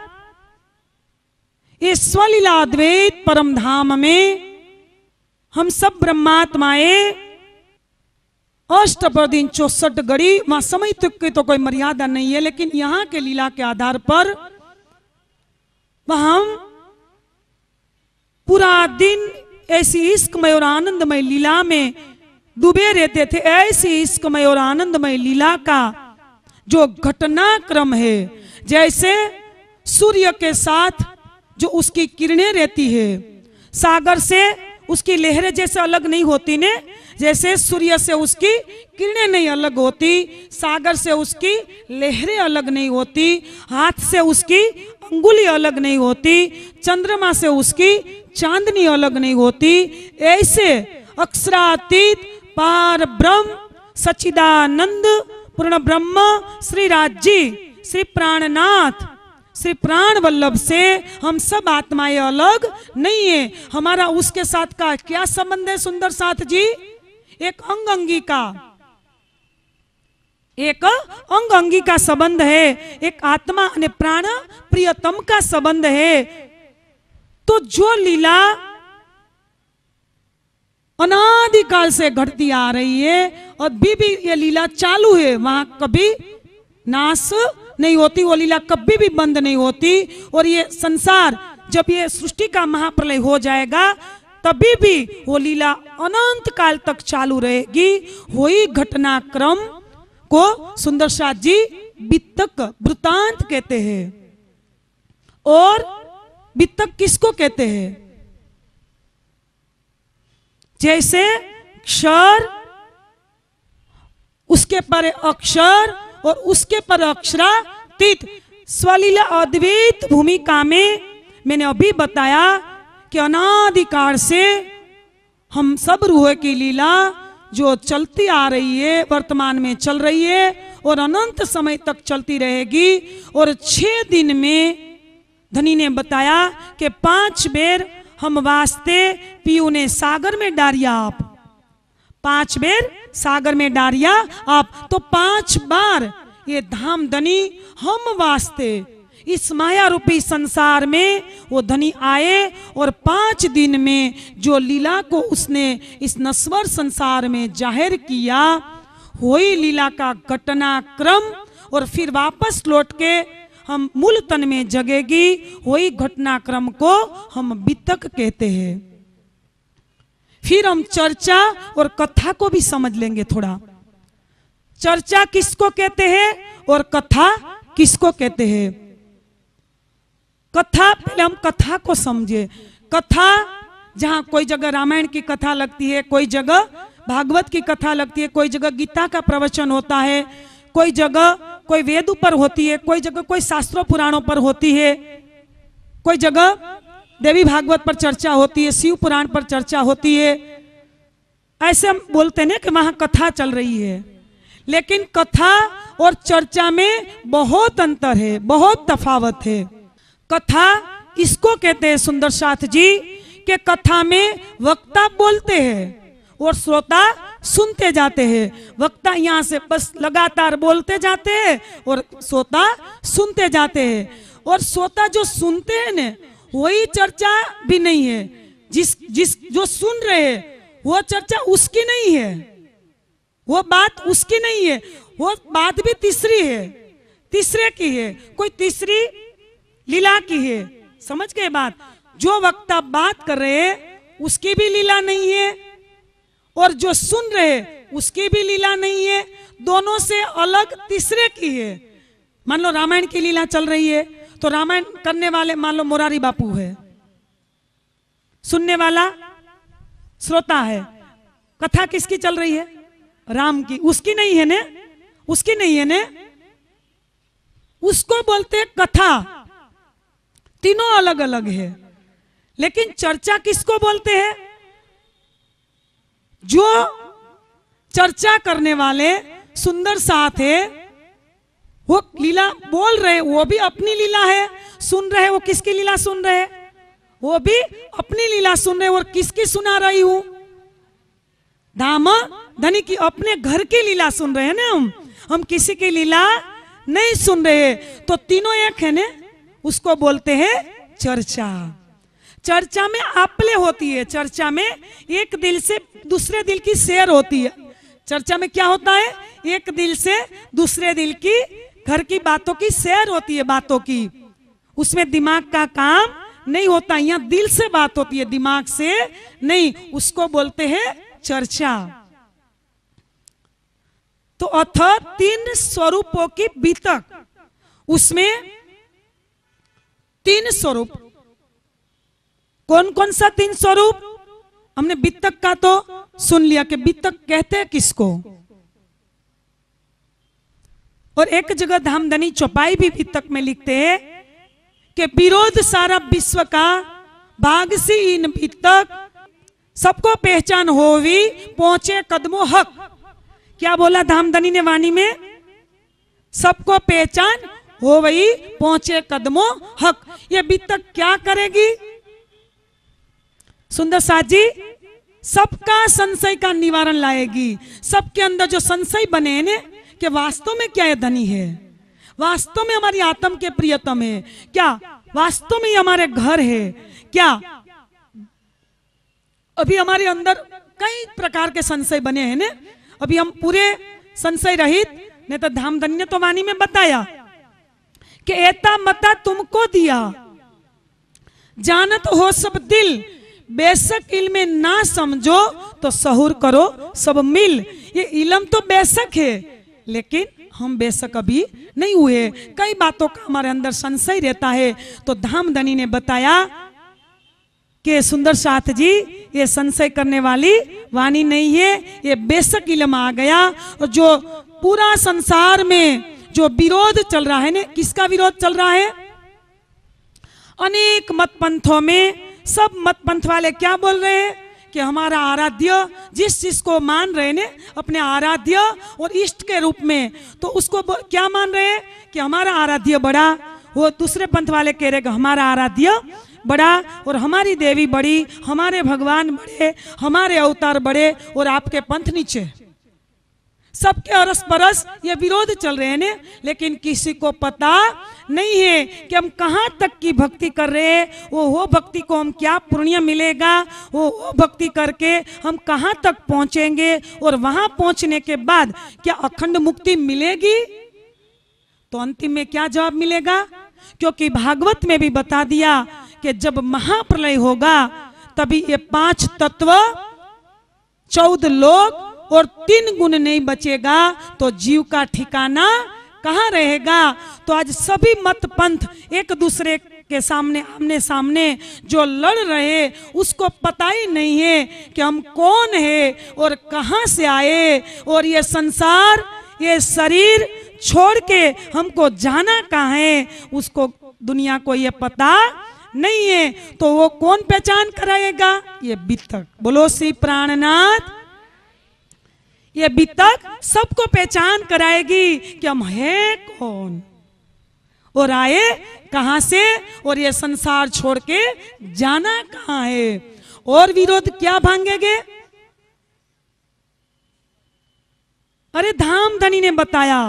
इस स्वलीलाद्वैत परम धाम में हम सब ब्रह्मात्माए अष्ट दिन चौसठ गड़ी वहां समय तक की तो कोई मर्यादा नहीं है लेकिन यहां के लीला के आधार पर वह हम पूरा दिन ऐसी इश्कमय और आनंदमय लीला में डूबे रहते थे ऐसी इसकमय और आनंदमय लीला का जो घटनाक्रम है जैसे सूर्य के साथ जो उसकी किरणें रहती है सागर से उसकी लहरें जैसे अलग नहीं होती ने जैसे सूर्य से उसकी किरणें नहीं अलग होती सागर से उसकी लहरें अलग नहीं होती हाथ से उसकी अंगुली अलग नहीं होती चंद्रमा से उसकी चांदनी अलग नहीं होती ऐसे अक्षरातीत पार ब्रह्म सचिदानंद पूर्ण ब्रह्म श्री राजी श्री प्राणनाथ श्री प्राण वल्लभ से हम सब आत्माएं अलग नहीं है हमारा उसके साथ का क्या संबंध है सुंदर साथ जी एक अंग अंगी का एक अंग अंगी का संबंध है एक आत्मा प्राण प्रियतम का संबंध है तो जो लीला अनादिकाल से घटती आ रही है और भी भी ये लीला चालू है वहां कभी नाश नहीं होती वो लीला कभी भी बंद नहीं होती और ये संसार जब ये सृष्टि का महाप्रलय हो जाएगा तभी भी वो लीला अनंत काल तक चालू रहेगी वही घटनाक्रम को सुंदर शाह जी बीतक वृतांत कहते हैं और बीतक किसको कहते हैं जैसे क्षर उसके पर अक्षर और उसके पर अक्षरातीत स्वलील अद्वित भूमिका में मैंने अभी बताया कि अनाधिकार से हम सब रूह की लीला जो चलती आ रही है वर्तमान में चल रही है और अनंत समय तक चलती रहेगी और छह दिन में धनी ने बताया कि पांच बेर हम वास्ते ने सागर में डारिया आप पांच बेर सागर में डारिया आप तो पांच बार ये धाम धनी हम वास्ते इस माया रूपी संसार में वो धनी आए और पांच दिन में जो लीला को उसने इस नस्वर संसार में जाहिर किया हुई लीला का घटना क्रम और फिर वापस लौट के हम मूल तन में जगेगी वही घटनाक्रम को हम बीतक कहते हैं फिर हम चर्चा और कथा को भी समझ लेंगे थोड़ा चर्चा किसको कहते हैं और कथा किसको कहते हैं कथा पहले हम कथा को समझे कथा जहां कोई जगह रामायण की कथा लगती है कोई जगह भागवत की कथा लगती है कोई जगह गीता का प्रवचन होता है कोई जगह कोई वेद पर होती है कोई जगह कोई शास्त्रों पुराणों पर होती है कोई जगह देवी भागवत पर चर्चा होती है शिव पुराण पर चर्चा होती है ऐसे हम बोलते ना कि वहां कथा चल रही है लेकिन कथा और चर्चा में बहुत अंतर है बहुत तफावत है कथा इसको कहते हैं सुंदर साथ जी के कथा में वक्ता बोलते हैं और श्रोता सुनते जाते हैं वक्ता यहाँ से बस लगातार बोलते जाते हैं और श्रोता सुनते जाते हैं और श्रोता जो सुनते हैं ना वही चर्चा भी नहीं है जिस जिस जो सुन रहे हैं वो चर्चा उसकी नहीं है वो बात उसकी नहीं है वो बात भी तीसरी है तीसरे की है कोई तीसरी लीला की है समझ गए बात जो वक्ता बात कर रहे हैं उसकी भी लीला नहीं है और जो सुन रहे उसकी भी लीला नहीं है दोनों से अलग तीसरे की है मान लो रामायण की लीला चल रही है तो रामायण करने वाले मान लो मोरारी बापू है सुनने वाला श्रोता है कथा किसकी चल रही है राम की उसकी नहीं है ने उसकी नहीं है ने उसको बोलते कथा तीनों अलग अलग है लेकिन चर्चा किसको बोलते हैं जो चर्चा करने वाले सुंदर साथ है वो लीला बोल रहे वो भी अपनी लीला है सुन रहे वो किसकी लीला सुन रहे वो भी अपनी लीला सुन रहे और किसकी सुना रही हूं दामा धनी की अपने घर की लीला सुन रहे हैं ना हम हम किसी की लीला नहीं सुन रहे तो तीनों एक है ना उसको बोलते हैं चर्चा चर्चा में आपले होती है चर्चा में एक दिल से दूसरे दिल की शेयर होती है चर्चा में क्या होता है एक दिल से दूसरे दिल की घर की बातों की शेयर होती है बातों की उसमें दिमाग का काम नहीं होता यहाँ दिल से बात होती है दिमाग से नहीं उसको बोलते हैं चर्चा तो अथ तीन स्वरूपों की बीतक उसमें तीन स्वरूप कौन कौन सा तीन स्वरूप हमने बीतक का तो सुन लिया कि बीतक कहते हैं किसको और एक जगह धामधनी चौपाई भी बीतक में लिखते हैं कि विरोध सारा विश्व का भाग सी इन बीतक सबको पहचान होवी पहुंचे कदमो हक क्या बोला धामधनी ने वाणी में सबको पहचान हो वही पहुंचे कदमों हक ये बीतक क्या करेगी सुंदर साथ जी सबका संशय का निवारण लाएगी सबके अंदर जो संशय बने ने कि वास्तव में क्या यह धनी है वास्तव में हमारी आत्म के प्रियतम है क्या वास्तव में हमारे घर है क्या अभी हमारे अंदर कई प्रकार के संशय बने हैं ने अभी हम पूरे संशय रहित ने तो धाम धन्य तो वाणी में बताया कि एता मता तुमको दिया जानत हो सब दिल बेशक इल्म ना समझो तो सहूर करो सब मिल ये इलम तो बेशक है लेकिन हम बेशक अभी नहीं हुए कई बातों का हमारे अंदर संशय रहता है तो धनी ने बताया कि सुंदर साथ जी ये संशय करने वाली वाणी नहीं है ये बेशक इलम आ गया और जो पूरा संसार में जो विरोध चल रहा है ने किसका विरोध चल रहा है अनेक मत पंथों में सब मत पंथ वाले क्या बोल रहे हैं कि हमारा आराध्य जिस चीज को मान रहे ने अपने आराध्य और इष्ट के रूप में तो उसको क्या मान रहे हैं कि हमारा आराध्य बड़ा वो दूसरे पंथ वाले कह रहे कि हमारा आराध्य बड़ा और हमारी देवी बड़ी हमारे भगवान बड़े हमारे अवतार बड़े और आपके पंथ नीचे सबके अरस परस ये विरोध चल रहे हैं लेकिन किसी को पता नहीं है कि हम कहाँ तक की भक्ति कर रहे हैं वो हो भक्ति को हम क्या पुण्य मिलेगा वो हो भक्ति करके हम कहाँ तक पहुँचेंगे और वहाँ पहुँचने के बाद क्या अखंड मुक्ति मिलेगी तो अंतिम में क्या जवाब मिलेगा क्योंकि भागवत में भी बता दिया कि जब महाप्रलय होगा तभी ये पांच तत्व चौदह लोग और तीन गुण नहीं बचेगा तो जीव का ठिकाना कहाँ रहेगा तो आज सभी मत पंथ एक दूसरे के सामने आमने सामने जो लड़ रहे उसको पता ही नहीं है कि हम कौन है और कहाँ से आए और ये संसार ये शरीर छोड़ के हमको जाना कहाँ है उसको दुनिया को ये पता नहीं है तो वो कौन पहचान कराएगा ये बीतक बोलो श्री प्राणनाथ ये अभी तक सबको पहचान कराएगी कि हम हैं कौन और आए कहा से और ये संसार छोड़ के जाना कहा है और विरोध क्या भांगेगे अरे धाम धनी ने बताया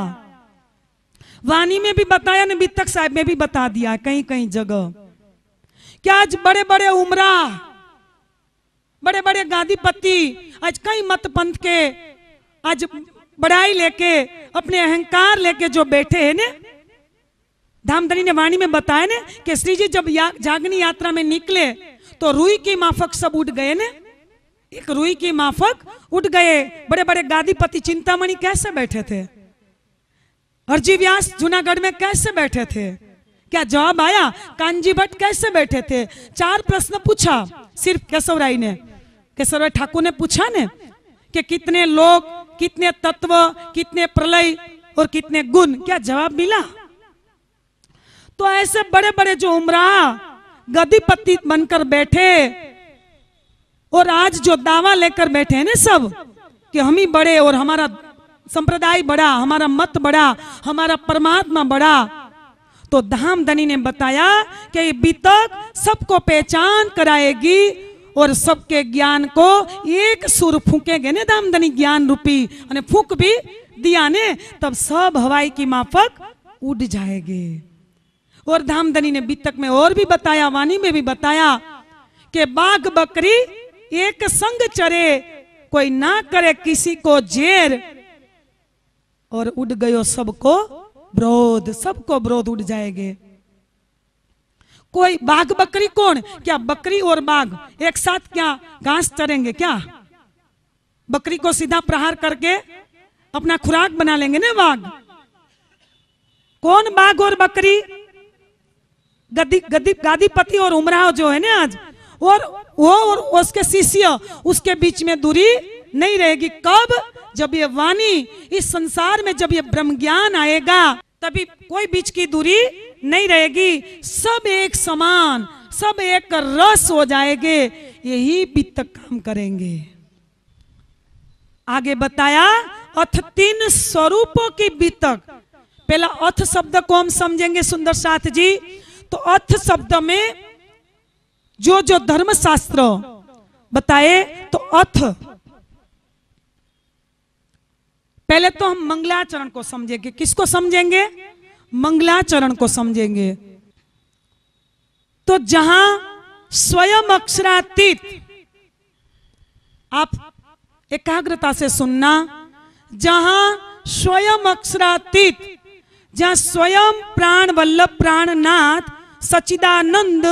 वाणी में भी बताया ने बीतक साहब में भी बता दिया कहीं कहीं जगह क्या आज बड़े बड़े उमरा बड़े बड़े गांधीपति आज कई मत पंथ के आज बड़ाई लेके अपने अहंकार लेके जो बैठे हैं ने धामधनी ने वाणी में बताया ने कि श्री जी जब या, जागनी यात्रा में निकले तो रुई की माफक सब उठ गए ने एक रुई की माफक उठ गए बड़े बड़े गादीपति चिंतामणि कैसे बैठे थे अर्जी व्यास जूनागढ़ में कैसे बैठे थे क्या जवाब आया कांजी भट्ट कैसे बैठे थे चार प्रश्न पूछा सिर्फ केशवराय ने केशव राय ठाकुर ने पूछा ने कि कितने लोग कितने तत्व कितने प्रलय और कितने गुण क्या जवाब मिला तो ऐसे बड़े बड़े जो उमरा गति बनकर बैठे और आज जो दावा लेकर बैठे हैं ना सब कि हम ही बड़े और हमारा संप्रदाय बड़ा हमारा मत बड़ा हमारा परमात्मा बड़ा तो धाम धनी ने बताया कि बीतक सबको पहचान कराएगी और सबके ज्ञान को एक सुर फूकेंगे ने दामदनी ज्ञान रूपी फूक भी दिया ने तब सब हवाई की माफक उड़ जाएंगे और धामदनी ने बीतक में और भी बताया वाणी में भी बताया कि बाघ बकरी एक संग चरे कोई ना करे किसी को जेर और उड़ गयो सबको ब्रोध सबको ब्रोध उड़ जाएंगे कोई बाघ बकरी कौन क्या बकरी और बाघ एक साथ क्या घास चरेंगे क्या बकरी को सीधा प्रहार करके अपना खुराक बना लेंगे ना बाघ कौन बाघ और बकरी गदी गदी गादीपति और उमराव जो है ना आज और वो और उसके शिष्य उसके बीच में दूरी नहीं रहेगी कब जब ये वाणी इस संसार में जब ये ब्रह्म ज्ञान आएगा तभी कोई बीच की दूरी नहीं रहेगी सब एक समान सब एक रस हो जाएंगे यही बीत काम करेंगे आगे बताया अथ तीन स्वरूपों की बीतक पहला अथ शब्द को हम समझेंगे सुंदर साथ जी तो अथ शब्द में जो जो धर्मशास्त्र बताए तो अथ पहले तो हम मंगलाचरण को समझेंगे किसको समझेंगे मंगलाचरण को समझेंगे तो जहां स्वयं अक्षरातीत आप एकाग्रता से सुनना जहां स्वयं अक्षरातीत जहां स्वयं प्राण वल्लभ प्राणनाथ सचिदानंद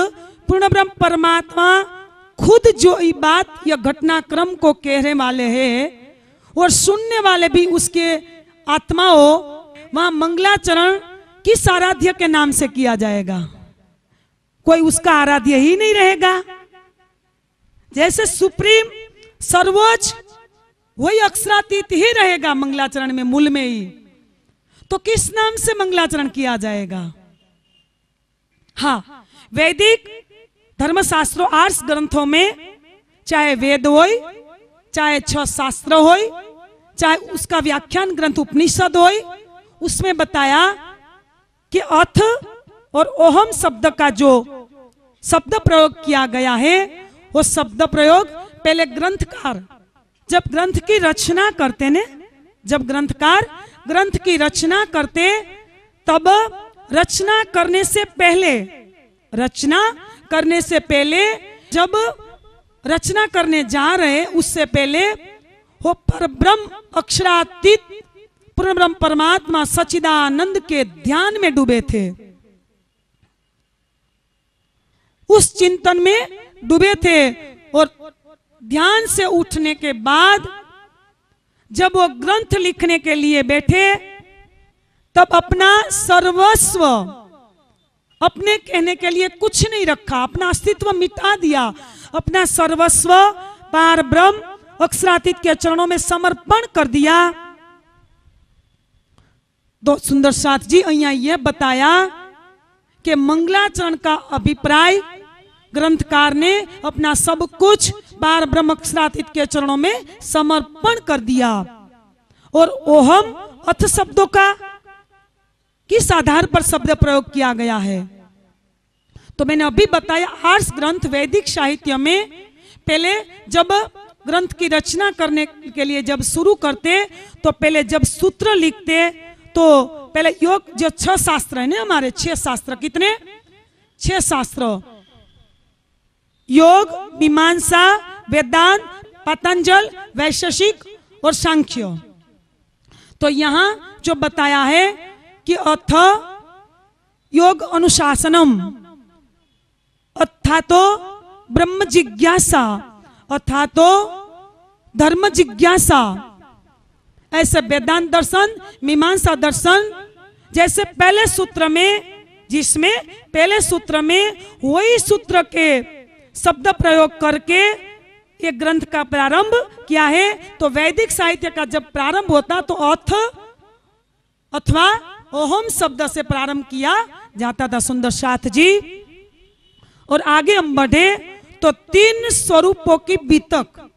पूर्ण ब्रह्म परमात्मा खुद जो ये बात या घटनाक्रम को कहने वाले हैं और सुनने वाले भी उसके आत्माओं वहां मंगलाचरण किस आराध्य के नाम से किया जाएगा कोई उसका आराध्य ही नहीं रहेगा जैसे सुप्रीम सर्वोच्च वही अक्षरातीत ही रहेगा मंगलाचरण में मूल में ही तो किस नाम से मंगलाचरण किया जाएगा हा वैदिक धर्मशास्त्रों आर्स ग्रंथों में चाहे वेद हो चाहे छह शास्त्र हो चाहे उसका व्याख्यान ग्रंथ उपनिषद हो उसमें बताया कि अथ और ओहम शब्द का जो शब्द प्रयोग किया गया है वो शब्द प्रयोग पहले ग्रंथकार जब ग्रंथ की रचना करते ने जब ग्रंथकार ग्रंथ की रचना करते तब रचना करने से पहले रचना करने से पहले जब रचना करने जा रहे उससे पहले वो ब्रह्म अक्षरातीत पूर्ण ब्रह्म परमात्मा सचिदानंद के ध्यान में डूबे थे उस चिंतन में डूबे थे और ध्यान से उठने के बाद जब वो ग्रंथ लिखने के लिए बैठे तब अपना सर्वस्व अपने कहने के लिए कुछ नहीं रखा अपना अस्तित्व मिटा दिया अपना सर्वस्व पार ब्रह्म अक्षरातीत के चरणों में समर्पण कर दिया तो सुंदर साथ जी अहिया यह बताया कि मंगलाचरण का अभिप्राय ग्रंथकार ने अपना सब कुछ बार ब्रह्म के चरणों में समर्पण कर दिया और ओहम अथ शब्दों का किस आधार पर शब्द प्रयोग किया गया है तो मैंने अभी बताया आर्स ग्रंथ वैदिक साहित्य में पहले जब ग्रंथ की रचना करने के लिए जब शुरू करते तो पहले जब सूत्र लिखते तो पहले योग जो छह शास्त्र है ना हमारे छह शास्त्र कितने छह शास्त्र योग मीमांसा वेदांत पतंजल वैशेषिक और सांख्य तो यहां जो बताया है कि अथ योग अनुशासनम अथा तो ब्रह्म जिज्ञासा अथा तो धर्म जिज्ञासा ऐसे वेदांत दर्शन मीमांसा दर्शन जैसे पहले सूत्र में जिसमें पहले सूत्र में वही सूत्र के शब्द प्रयोग करके ये ग्रंथ का प्रारंभ किया है तो वैदिक साहित्य का जब प्रारंभ होता तो अथ अथवा ओहम शब्द से प्रारंभ किया जाता था सुंदर साथ जी और आगे हम बढ़े तो तीन स्वरूपों की बीतक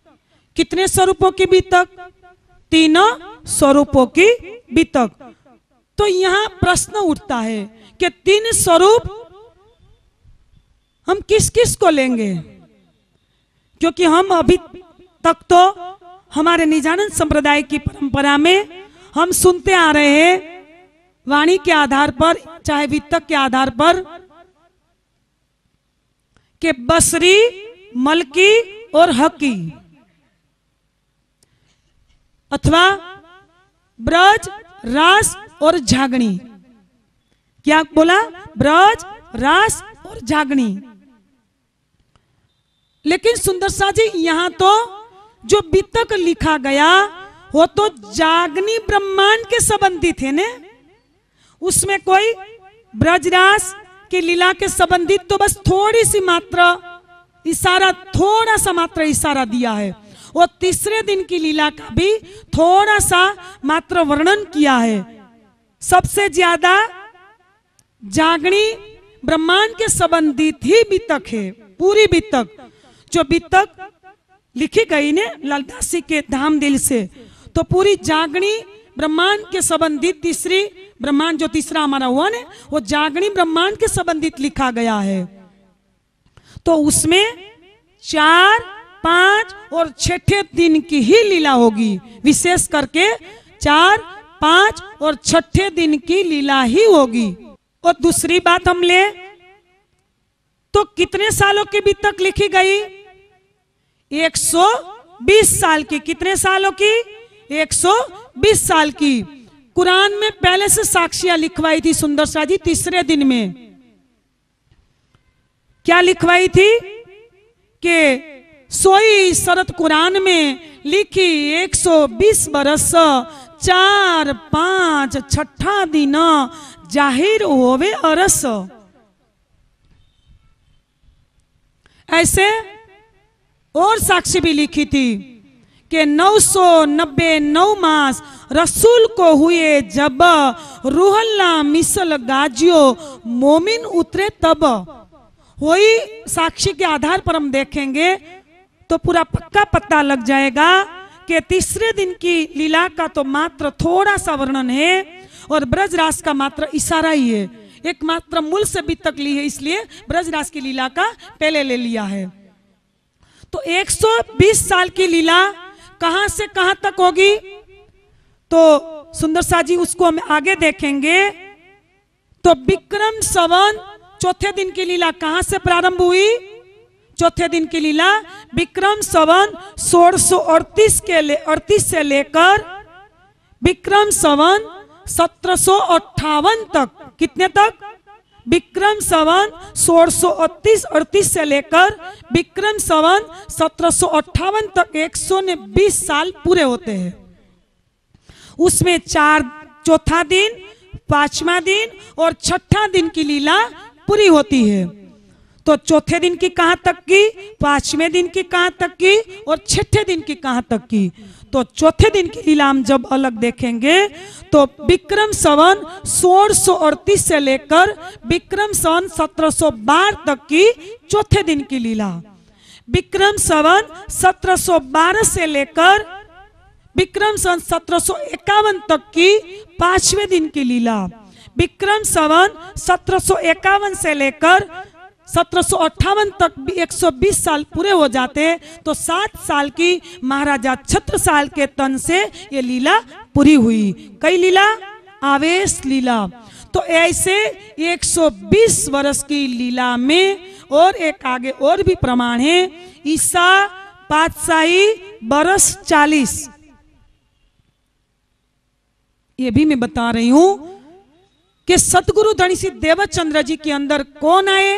कितने स्वरूपों की बीतक तीनों स्वरूपों की बीतक तो यहाँ प्रश्न उठता है कि तीन स्वरूप हम किस किस को लेंगे क्योंकि हम अभी तक तो हमारे निजानंद संप्रदाय की परंपरा में हम सुनते आ रहे हैं वाणी के आधार पर चाहे वित्तक के आधार पर के बसरी मलकी और हकी अथवा ब्रज रास और झागणी क्या बोला ब्रज रास और झागणी लेकिन सुंदर शाह जी यहां तो जो बीतक लिखा गया वो तो जागनी ब्रह्मांड के संबंधी थे ने उसमें कोई ब्रजरास की लीला के संबंधित तो बस थोड़ी सी मात्रा इशारा थोड़ा सा मात्र इशारा दिया है और तीसरे दिन की लीला का भी थोड़ा सा मात्र वर्णन किया है सबसे ज्यादा जागणी ब्रह्मांड के संबंधित ही बीतक है पूरी बीतक जो बीतक लिखी गई ने लालदासी के धाम दिल से तो पूरी जागणी ब्रह्मांड के संबंधित तीसरी ब्रह्मांड जो तीसरा हमारा हुआ ने वो जागणी ब्रह्मांड के संबंधित लिखा गया है तो उसमें चार पांच और छठे दिन की ही लीला होगी विशेष करके चार पांच और छठे दिन की लीला ही होगी और दूसरी बात हम ले तो कितने सालों के बीच तक लिखी गई 120 साल की कितने सालों की 120 साल की कुरान में पहले से साक्षियां लिखवाई थी सुंदर शाह जी तीसरे दिन में क्या लिखवाई थी के सोई सरत कुरान में लिखी 120 बरस चार पांच छठा दिन जाहिर होवे अरस ऐसे और साक्षी भी लिखी थी कि 999 मास रसूल को हुए जब रूहल्ला मिसल गाजियो मोमिन उतरे तब वही साक्षी के आधार पर हम देखेंगे तो पूरा पक्का पता लग जाएगा कि तीसरे दिन की लीला का तो मात्र थोड़ा सा वर्णन है और ब्रजरास का मात्र इशारा ही है एकमात्र मूल से भी तक ली है इसलिए ब्रजरास की लीला का पहले ले लिया है तो 120 साल की लीला कहां से कहां तक होगी तो सुंदर शाह जी उसको हम आगे देखेंगे तो विक्रम सवन चौथे दिन की लीला कहां से प्रारंभ हुई चौथे दिन की लीला विक्रम सवन सोलह सो अड़तीस के ले अड़तीस से लेकर विक्रम सवन सत्रह सो अट्ठावन तक कितने तक विक्रम सवन सोलह सो अड़तीस अड़तीस से लेकर विक्रम सवन सत्रह सो अट्ठावन तक एक सौ ने बीस साल पूरे होते हैं उसमें चार चौथा दिन पांचवा दिन और छठा दिन की लीला पूरी होती है तो चौथे दिन की कहां तक की पांचवें दिन की कहां तक की और छठे दिन की कहां तक की तो चौथे दिन की लीलाम जब अलग देखेंगे तो विक्रम सवन सोलह से लेकर विक्रम सवन सत्रह तक की चौथे दिन की लीला विक्रम सवन सत्रह से लेकर विक्रम सन सत्रह तक की पांचवें दिन की लीला विक्रम सवन सत्रह से लेकर सत्रह तक 120 साल पूरे हो जाते तो सात साल की महाराजा छत्र साल के तन से ये लीला पूरी हुई कई लीला आवेश लीला तो ऐसे 120 वर्ष की लीला में और एक आगे और भी प्रमाण है ईसा पातशाही बरस चालीस ये भी मैं बता रही हूं कि सतगुरु धनी सिंह देवचंद्र जी के अंदर कौन आए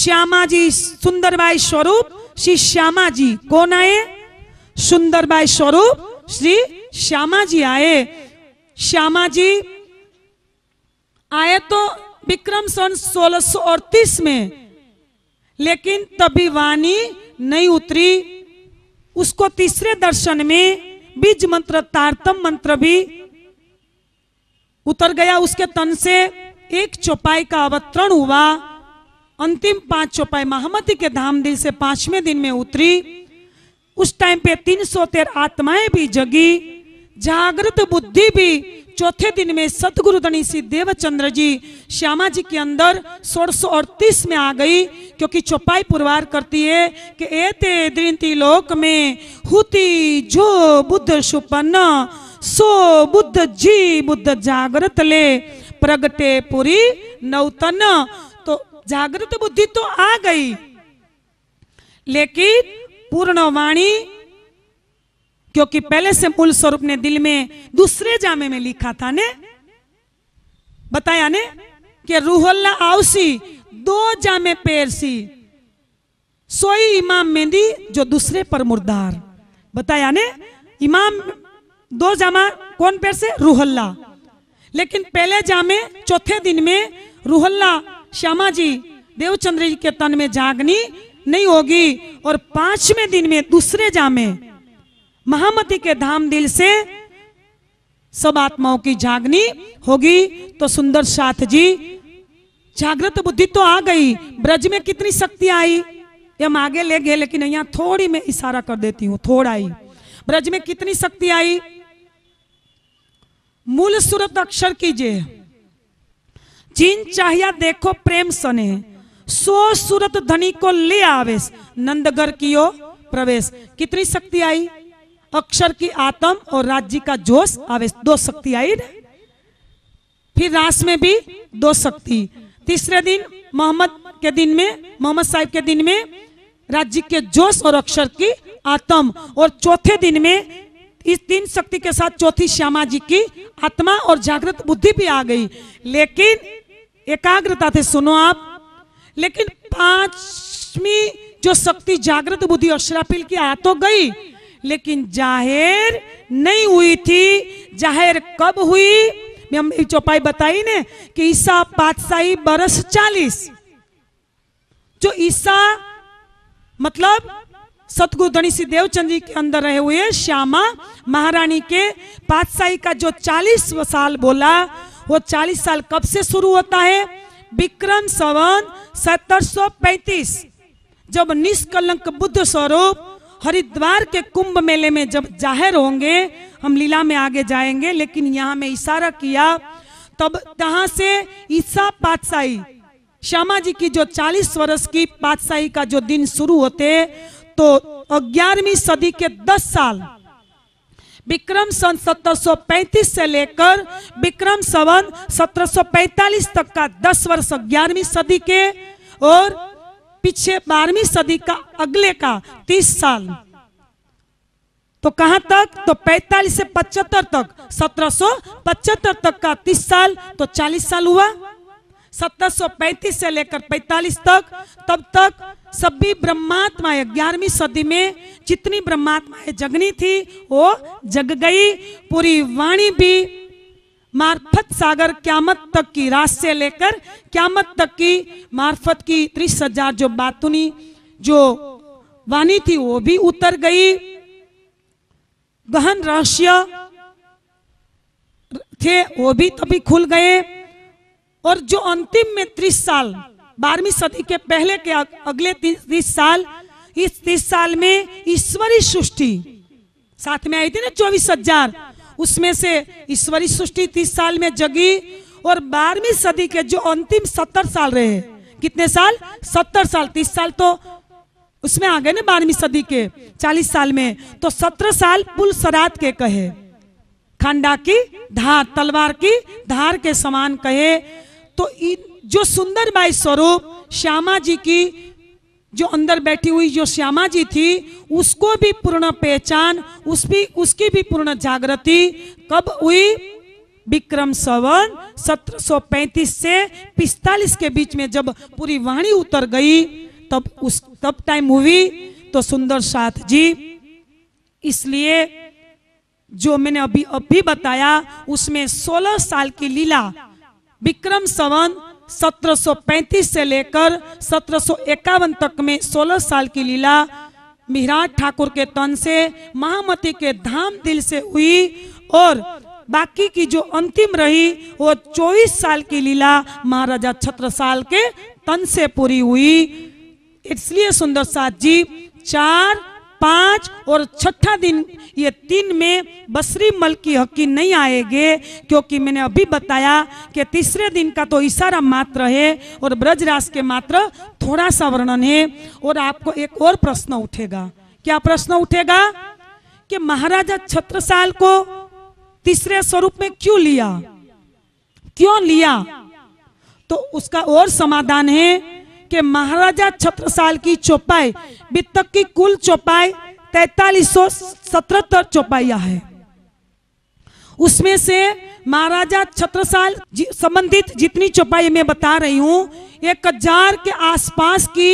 श्यामा जी सुंदरबाई स्वरूप श्री श्यामा जी कौन आए सुंदरबाई स्वरूप श्री श्यामा जी आए श्यामा जी आए तो विक्रम सन सोलह सो अड़तीस में लेकिन तभी वाणी नहीं उतरी उसको तीसरे दर्शन में बीज मंत्र तारतम मंत्र भी उतर गया उसके तन से एक चौपाई का अवतरण हुआ अंतिम पांच चौपाई महामती के धाम दिल से पांचवें दिन में उतरी उस टाइम पे तीन सौ तेरह आत्माएं भी जगी जागृत बुद्धि भी चौथे दिन में सतगुरु धनी धनीसी देवचंद्र जी श्यामा जी के अंदर सोलह में आ गई क्योंकि चौपाई पुरवार करती है कि एते दृंती लोक में हुती जो बुद्ध सुपन्न सो बुद्ध जी बुद्ध जागृत ले प्रगटे पुरी नौतन जागृत बुद्धि तो आ गई लेकिन पूर्ण वाणी क्योंकि पहले से मूल स्वरूप ने दिल में दूसरे जामे में लिखा था ने बताया ने कि रूहल्ला आउसी दो जामे पैर सी सोई इमाम मेहंदी जो दूसरे पर मुर्दार बताया ने इमाम दो जामा कौन पैर से रूहल्ला लेकिन पहले जामे चौथे दिन में रूहल्ला श्यामा जी देवचंद्र जी के तन में जागनी नहीं होगी और पांचवें दिन में दूसरे जा में महामती के धाम दिल से सब आत्माओं की जागनी होगी तो सुंदर साथ जी जागृत बुद्धि तो आ गई ब्रज में कितनी शक्ति आई हम आगे ले गए लेकिन यहां थोड़ी मैं इशारा कर देती हूं थोड़ा ही ब्रज में कितनी शक्ति आई मूल सूरत अक्षर कीजिए जिन चाहिया देखो प्रेम सने सो सूरत धनी को ले आवेश नंदगर की प्रवेश कितनी शक्ति आई अक्षर की आत्म और राज्य का जोश आवेश दो शक्ति आई फिर रास में भी दो शक्ति तीसरे दिन मोहम्मद के दिन में मोहम्मद साहिब के दिन में राज्य के जोश और अक्षर की आत्म और चौथे दिन में इस तीन शक्ति के साथ चौथी श्यामा जी की आत्मा और जागृत बुद्धि भी आ गई लेकिन एकाग्रता से सुनो आप लेकिन पांचवी जो शक्ति जागृत बुद्धि और श्रापिल की आ तो गई लेकिन जाहिर नहीं हुई थी जाहिर कब हुई मैं चौपाई बताई ने कि ईसा पातशाही बरस चालीस जो ईसा मतलब सतगुरु धनी सिंह देवचंद जी के अंदर रहे हुए श्यामा महारानी के पातशाही का जो चालीस साल बोला वो 40 साल कब से शुरू होता है विक्रम सवन सत्तर जब निष्कलंक बुद्ध स्वरूप हरिद्वार के कुंभ मेले में जब जाहिर होंगे हम लीला में आगे जाएंगे लेकिन यहाँ में इशारा किया तब तहा से ईसा पातशाही श्यामा जी की जो 40 वर्ष की पातशाही का जो दिन शुरू होते तो ग्यारहवीं सदी के 10 साल विक्रम सन 1735 से लेकर विक्रम सवन 1745 तक का 10 वर्ष ग्यारहवीं सदी के और पीछे बारहवीं सदी का अगले का 30 साल तो कहां तक तो 45 से 75 तक 1775 तक का 30 साल तो 40 साल हुआ 1735 से लेकर 45 तक तब तक सभी ब्रह्मात्माएं ग्यारहवीं सदी में जितनी ब्रह्मात्माएं जगनी थी वो जग गई पूरी वाणी भी मार्फत सागर क्यामत तक की रात से लेकर क्यामत तक की मार्फत की त्रीस हजार जो बातुनी जो वाणी थी वो भी उतर गई गहन रहस्य थे वो भी तभी खुल गए और जो अंतिम में तीस साल बारहवीं सदी के पहले के अगले तीस साल इस तीस साल में ईश्वरी सृष्टि साथ में आई थी ना चौबीस हजार उसमें से ईश्वरी सृष्टि तीस साल में जगी और बारहवीं सदी के जो अंतिम सत्तर साल रहे कितने साल सत्तर साल तीस साल तो उसमें आ गए ना बारहवीं सदी के चालीस साल में तो सत्रह साल पुल सरात के कहे खंडा की धार तलवार की धार के समान कहे तो इन जो सुंदरमय स्वरूप श्यामा जी की जो अंदर बैठी हुई जो श्यामा जी थी उसको भी पूर्ण पहचान उस भी उसकी भी पूर्ण जागृति कब हुई विक्रम सवन 1735 से 45 के बीच में जब पूरी वाणी उतर गई तब उस तब टाइम हुई तो सुंदर साथ जी इसलिए जो मैंने अभी अभी बताया उसमें 16 साल की लीला विक्रम सवन 1735 से लेकर सत्रह तक में 16 साल की लीला मिहराज ठाकुर के तन से महामती के धाम दिल से हुई और बाकी की जो अंतिम रही वो 24 साल की लीला महाराजा छत्रसाल के तन से पूरी हुई इसलिए सुंदर साथ जी चार पांच और छठा दिन ये तीन में बसरी मल की हकी नहीं आएंगे क्योंकि मैंने अभी बताया कि तीसरे दिन का तो इशारा मात्र है और ब्रज के मात्र थोड़ा सा वर्णन है और आपको एक और प्रश्न उठेगा क्या प्रश्न उठेगा कि महाराजा छत्रसाल को तीसरे स्वरूप में क्यों लिया क्यों लिया तो उसका और समाधान है कि महाराजा छत्रसाल की चौपाई वित्तक की कुल चौपाई तैतालीस सौ सतहत्तर चौपाइया है उसमें से महाराजा छत्रसाल संबंधित जितनी चौपाई मैं बता रही हूँ एक हजार के आसपास की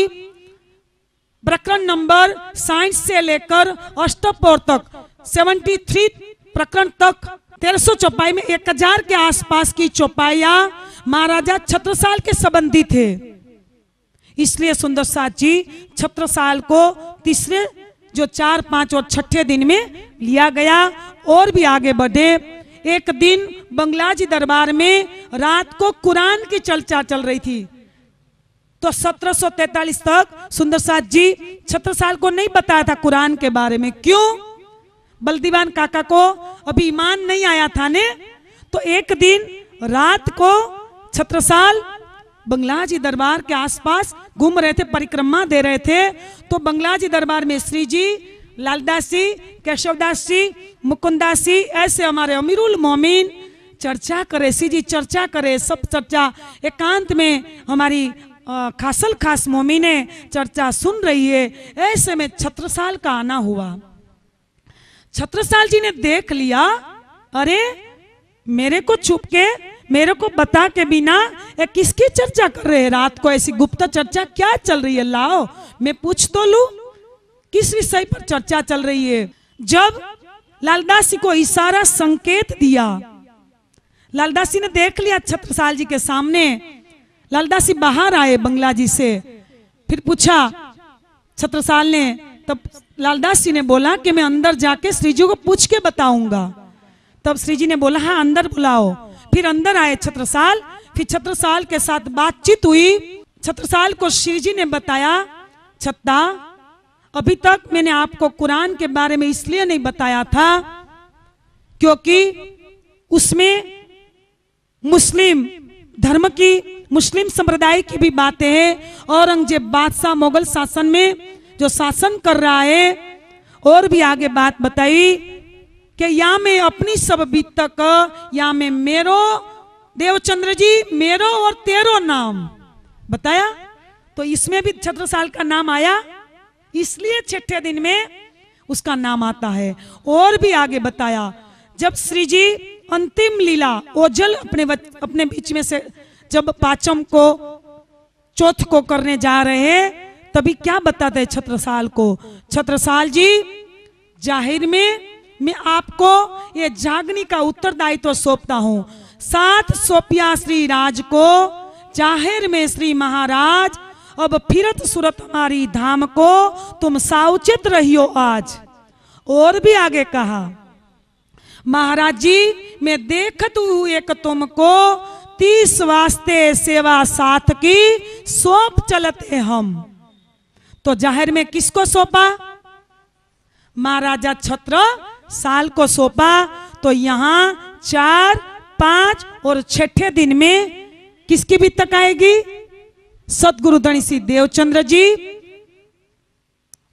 प्रकरण नंबर साइंस से लेकर अष्टपोर तक 73 प्रकरण तक तेरह सौ चौपाई में एक हजार के आसपास की चौपाइया महाराजा छत्रसाल के संबंधित है इसलिए सुंदर साथ जी छत्र साल को तीसरे जो चार पांच और छठे दिन में लिया गया और भी आगे बढ़े एक दिन बंगलाजी दरबार में रात को कुरान की चर्चा चल रही थी तो 1743 तक सुंदर साथ जी छत्र साल को नहीं बताया था कुरान के बारे में क्यों बलदीवान काका को अभी ईमान नहीं आया था ने तो एक दिन रात को छत्रसाल बंगला जी दरबार के आसपास घूम रहे थे परिक्रमा दे रहे थे तो बंगला जी दरबार में श्री जी लालदास जी केशवदास जी मुकुंदास जी ऐसे हमारे अमीरुल मोमिन चर्चा करे श्री जी चर्चा करे सब चर्चा एकांत में हमारी खासल खास मोमिने चर्चा सुन रही है ऐसे में छत्रसाल का आना हुआ छत्रसाल जी ने देख लिया अरे मेरे को छुप के मेरे को बता के बिना किसकी चर्चा कर रहे हैं रात को ऐसी गुप्त चर्चा क्या चल रही है लाओ मैं पूछ तो लू किस विषय पर चर्चा चल रही है जब लालदासी को इशारा संकेत दिया लालदासी ने देख लिया छत्रसाल जी के सामने लालदासी बाहर आए बंगला जी से फिर पूछा छत्रसाल ने तब लालदास जी ने बोला कि मैं अंदर जाके श्रीजी को पूछ के बताऊंगा तब श्रीजी ने बोला हाँ अंदर बुलाओ फिर अंदर आए छत्रसाल फिर छत्रसाल के साथ बातचीत हुई छत्रसाल को श्री जी ने बताया छत्ता अभी तक मैंने आपको कुरान के बारे में इसलिए नहीं बताया था क्योंकि उसमें मुस्लिम धर्म की मुस्लिम संप्रदाय की भी बातें हैं औरंगजेब बादशाह मुगल शासन में जो शासन कर रहा है और भी आगे बात बताई कि या मैं अपनी सब बीतक या मैं मेरो देवचंद्र जी मेरो और तेरो नाम बताया तो इसमें भी छत्रसाल का नाम आया इसलिए छठे दिन में उसका नाम आता है और भी आगे बताया जब श्री जी अंतिम लीला ओझल अपने अपने बीच में से जब पाचम को चौथ को करने जा रहे हैं तभी क्या बताते हैं छत्रसाल को छत्रसाल जी जाहिर में मैं आपको ये जागनी का उत्तरदायित्व तो सौंपता हूँ साथ सोपिया श्री राज को जाहिर में श्री महाराज अब फिरत सूरत हमारी धाम को तुम सावचेत रहियो आज और भी आगे कहा महाराज जी मैं देखत हूँ एक तुमको तीस वास्ते सेवा साथ की सौंप चलते हम तो जाहिर में किसको सौंपा महाराजा छत्र साल को सौंपा तो यहाँ चार पांच और छठे दिन में किसकी भी तक आएगी सतगुरु धनी सिंह देवचंद्र जी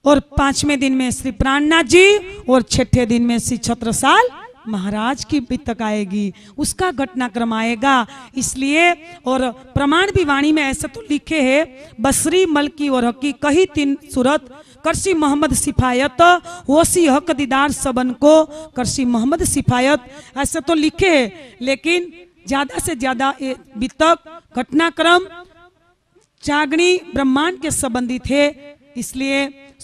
और पांचवें दिन में श्री प्राणनाथ जी और छठे दिन में श्री छत्रसाल महाराज की भी तक आएगी उसका घटनाक्रम आएगा इसलिए और प्रमाण भी वाणी में ऐसा तो लिखे है बसरी मलकी और हकी कही तीन सूरत करसी मोहम्मद सिफायत ओसी हक दीदार सबन को करसी मोहम्मद सिफायत ऐसे तो लिखे है लेकिन ज्यादा से ज्यादा बीतक घटनाक्रम चागनी ब्रह्मांड के संबंधित है इसलिए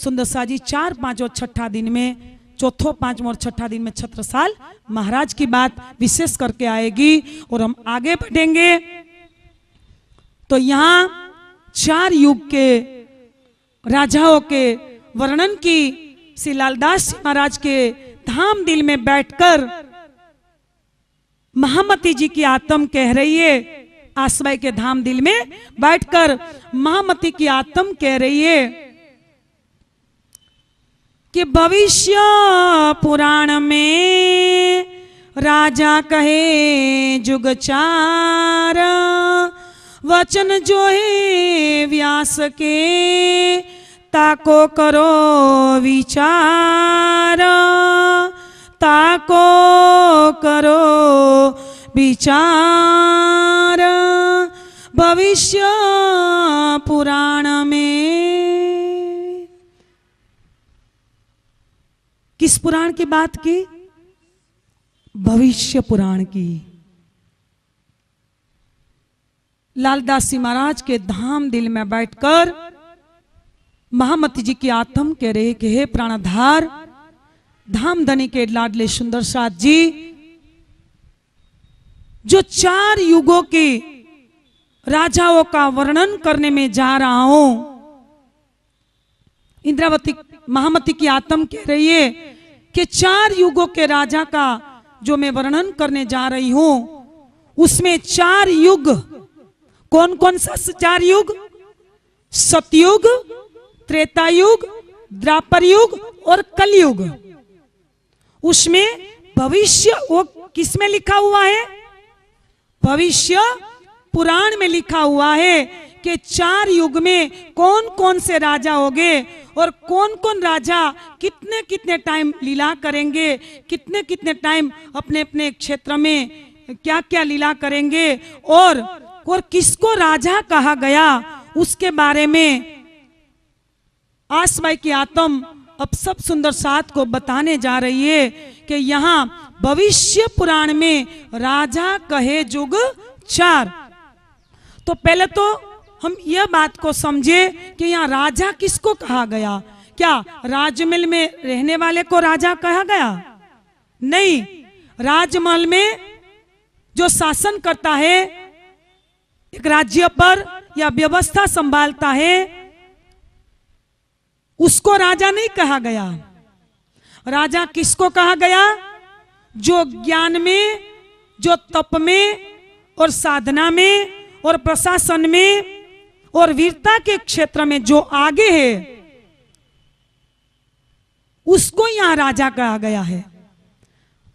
सुंदर साजी चार पांच और छठा दिन में चौथों पांच और छठा दिन में छत्रसाल महाराज की बात विशेष करके आएगी और हम आगे बढ़ेंगे तो यहाँ चार युग के राजाओं के वर्णन की श्री लालदास महाराज के धाम दिल में बैठकर महामती जी की आत्म कह रही है आश्रय के धाम दिल में बैठकर महामती की आत्म कह रही है कि भविष्य पुराण में राजा कहे जुगचार वचन जो है व्यास के ताको करो विचार ताको करो विचार भविष्य पुराण में किस पुराण की बात की भविष्य पुराण की लालदास जी महाराज के धाम दिल में बैठकर महामती जी की आत्म कह रहे कि हे प्राणाधार धाम धनी के लाडले सुंदर सात जी जो चार युगों के राजाओं का वर्णन करने में जा रहा हूं इंद्रावती महामती की आत्म कह रही है कि चार युगों के राजा का जो मैं वर्णन करने जा रही हूं उसमें चार युग कौन कौन सा चार युग सतयुग त्रेता युग द्रापर युग और कलयुग उसमें भविष्य वो किस में लिखा हुआ है भविष्य पुराण में लिखा हुआ है कि चार युग में कौन कौन से राजा होंगे और कौन कौन राजा कितने कितने टाइम लीला करेंगे कितने कितने टाइम अपने अपने क्षेत्र में क्या क्या लीला करेंगे और और किसको राजा कहा गया उसके बारे में आसमाई की आत्म अब सब सुंदर साथ को बताने जा रही है कि यहाँ भविष्य पुराण में राजा कहे जुग चार तो पहले तो हम यह बात को समझे कि यहाँ राजा किसको कहा गया क्या राजमहल में रहने वाले को राजा कहा गया नहीं राजमहल में जो शासन करता है एक राज्य पर या व्यवस्था संभालता है उसको राजा नहीं कहा गया राजा किसको कहा गया जो ज्ञान में जो तप में और साधना में और प्रशासन में और वीरता के क्षेत्र में जो आगे है उसको यहां राजा कहा गया है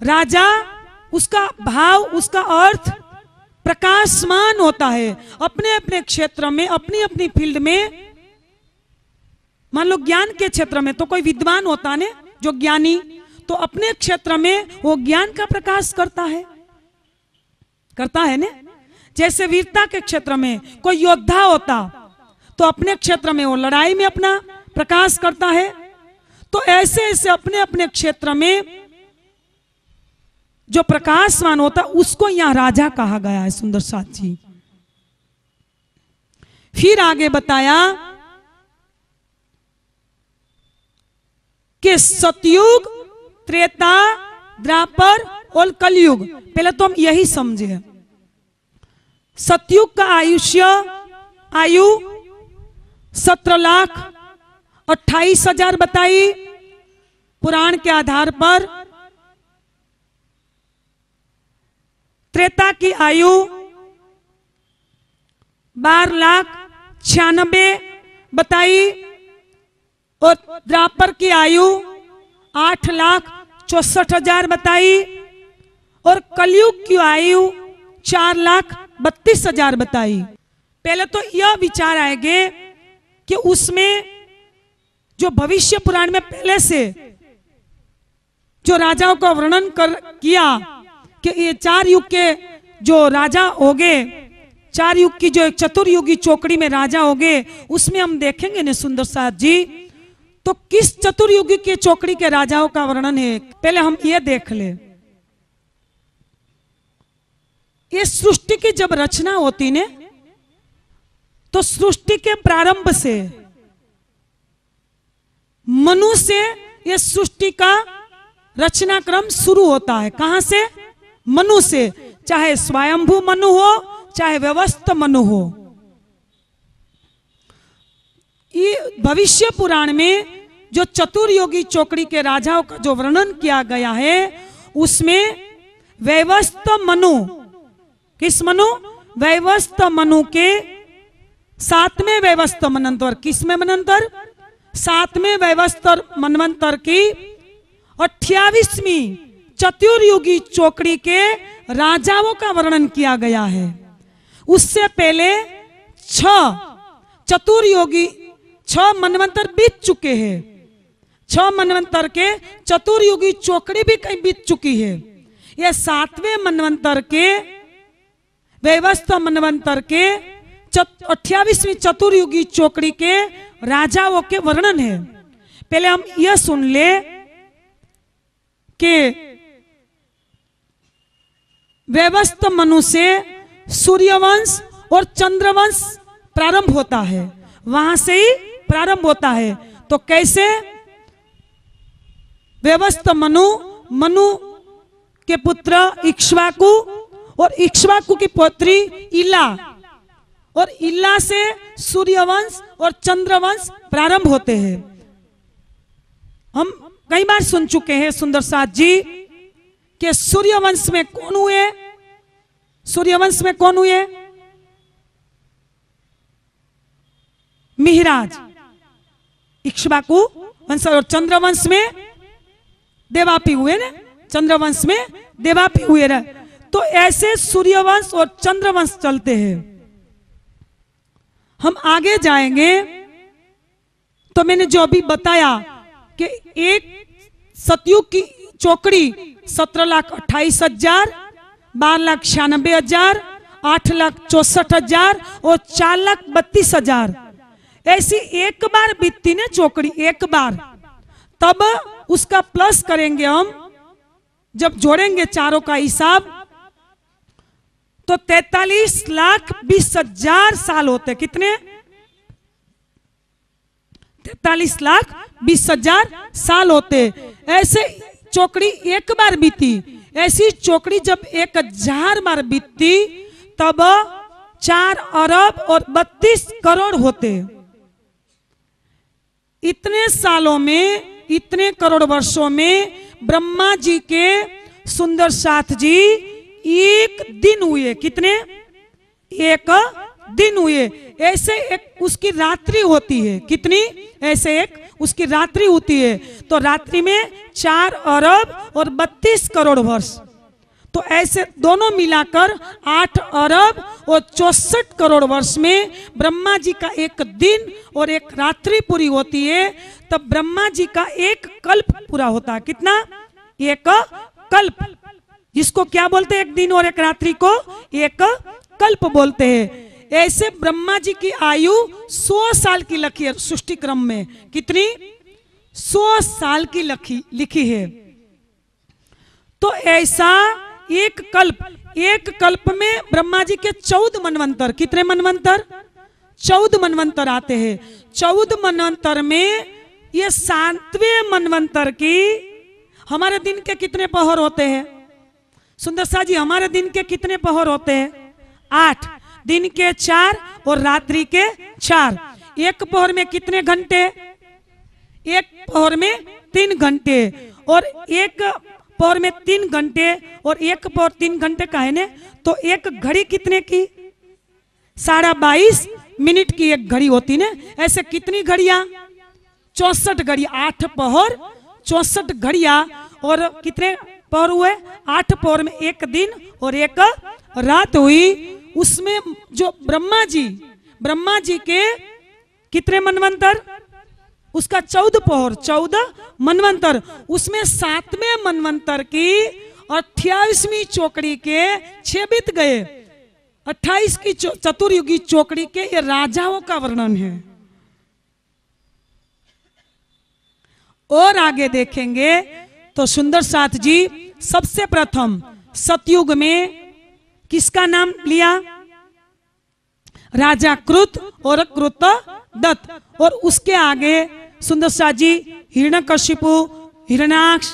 राजा उसका भाव उसका अर्थ प्रकाशमान होता है अपने अपने क्षेत्र में अपनी अपनी फील्ड में मान लो ज्ञान के क्षेत्र में तो कोई विद्वान होता ने जो ज्ञानी तो अपने क्षेत्र में वो ज्ञान का प्रकाश करता है करता है ना जैसे वीरता के क्षेत्र में कोई योद्धा होता तो अपने क्षेत्र में वो लड़ाई में अपना प्रकाश करता है तो ऐसे ऐसे अपने अपने क्षेत्र में जो प्रकाशवान होता उसको यहां राजा कहा गया है सुंदर साथ जी फिर आगे बताया कि सतयुग त्रेता द्रापर और कलयुग पहले तो हम यही समझे सतयुग का आयुष्य आयु सत्रह लाख अट्ठाईस हजार बताई पुराण के आधार पर त्रेता की आयु बारह लाख छियानबे बताई और द्रापर की आयु आठ लाख चौसठ हजार बताई और कलयुग की आयु चार लाख बत्तीस हजार बताई पहले तो यह विचार आएंगे कि उसमें जो भविष्य पुराण में पहले से जो राजाओं का वर्णन कर किया कि ये चार युग के जो राजा हो गए चार युग की जो चतुर्युगी चौकड़ी में राजा हो गए उसमें हम देखेंगे ने सुंदर साहब जी तो किस चतुर्युगी के चौकड़ी के राजाओं का वर्णन है पहले हम ये देख ले सृष्टि की जब रचना होती ने तो सृष्टि के प्रारंभ से मनु से ये सृष्टि का रचना क्रम शुरू होता है कहां से मनु से चाहे स्वयंभू मनु हो चाहे व्यवस्थ मनु हो ये भविष्य पुराण में जो चतुर्योगी चौकड़ी के राजाओं का जो वर्णन किया गया है उसमें व्यवस्थ मनु किस मनु व्यवस्थ मनु के सातवें व्यवस्थ मनंतर किसमें मनंतर सातवें व्यवस्थ मनवंतर की अठावीसवीं चतुर्युगी चौकड़ी के राजाओं का वर्णन किया गया है उससे पहले छ चतुर्योगी छह मनवंतर बीत चुके हैं छह मनवंतर के चतुर्युगी चौकड़ी भी कहीं बीत चुकी है यह सातवें मनवंतर के व्यवस्था मनवंतर के अठावीसवी चतुर्युगी चौकड़ी के राजाओं के वर्णन है पहले हम यह सुन ले के व्यवस्थ मनु से सूर्यवंश और चंद्रवंश प्रारंभ होता है वहां से ही प्रारंभ होता है तो कैसे व्यवस्थ मनु मनु के पुत्र इक्ष्वाकु और इक्ष्वाकु की पौत्री इला और इला से सूर्यवंश और चंद्रवंश प्रारंभ होते हैं हम कई बार सुन चुके हैं सुंदर सात जी के सूर्यवंश में कौन हुए सूर्यवंश में कौन हुए मिहराज इक्ष्वाकु वंश और चंद्रवंश में देवापी हुए ना चंद्रवंश में देवापी हुए ना तो ऐसे सूर्यवंश और चंद्रवंश चलते हैं हम आगे जाएंगे तो मैंने जो अभी बताया कि एक सतयुग की चौकड़ी सत्रह लाख अट्ठाईस हजार बारह लाख छियानबे हजार आठ लाख चौसठ हजार और चार लाख बत्तीस हजार ऐसी एक बार बीतती ना चौकड़ी एक बार तब उसका प्लस करेंगे हम जब जोड़ेंगे चारों का हिसाब तो तैतालीस लाख बीस हजार साल होते कितने तैतालीस लाख बीस हजार साल होते ऐसे चौकड़ी एक बार बीती ऐसी चौकड़ी जब एक हजार बार बीतती तब चार अरब और बत्तीस करोड़ होते इतने सालों में इतने करोड़ वर्षों में ब्रह्मा जी के सुंदर साथ जी एक दिन हुए कितने एक दिन हुए ऐसे एक उसकी रात्रि होती है कितनी ऐसे एक उसकी रात्रि होती है तो रात्रि में चार अरब और बत्तीस करोड़ वर्ष तो ऐसे दोनों मिलाकर आठ अरब और चौसठ करोड़ वर्ष में ब्रह्मा जी का एक दिन और एक रात्रि पूरी होती है तब ब्रह्मा जी का एक कल्प पूरा होता है कितना एक कल्प जिसको क्या बोलते हैं एक दिन और एक रात्रि को एक कल्प बोलते हैं ऐसे ब्रह्मा जी की आयु 100 साल की लखी है सृष्टि क्रम में कितनी 100 साल की लखी लिखी है तो ऐसा एक कल्प एक कल्प में ब्रह्मा जी के चौदह मनवंतर कितने मनवंतर चौदह मनवंतर आते हैं चौदह मनवंतर में ये सातवें मनवंतर की हमारे दिन के कितने पहर होते हैं सुंदर शाह जी हमारे दिन के कितने पहर होते हैं आठ दिन के चार और रात्रि के चार एक पहर में कितने घंटे एक पहर में तीन घंटे और एक पौर में तीन घंटे और एक पौर तीन घंटे का है ने तो एक घड़ी कितने की साढ़ा बाईस मिनट की एक घड़ी होती ने ऐसे कितनी घड़िया चौसठ घड़ी आठ पौर चौसठ घड़िया और कितने पौर हुए आठ पौर में एक दिन और एक रात हुई उसमें जो ब्रह्मा जी ब्रह्मा जी के कितने मनवंतर उसका चौदह पोहर चौदह मनवंतर उसमें सातवें मनवंतर की अठाईसवी चौकड़ी के छह बीत गए अट्ठाईस की चतुर्युगी चौकड़ी के ये राजाओं का वर्णन है और आगे देखेंगे तो सुंदर साथ जी सबसे प्रथम सतयुग में किसका नाम लिया राजा कृत और कृत दत्त और उसके आगे सुंदर जी हिरण कश्यपु हिरणाक्ष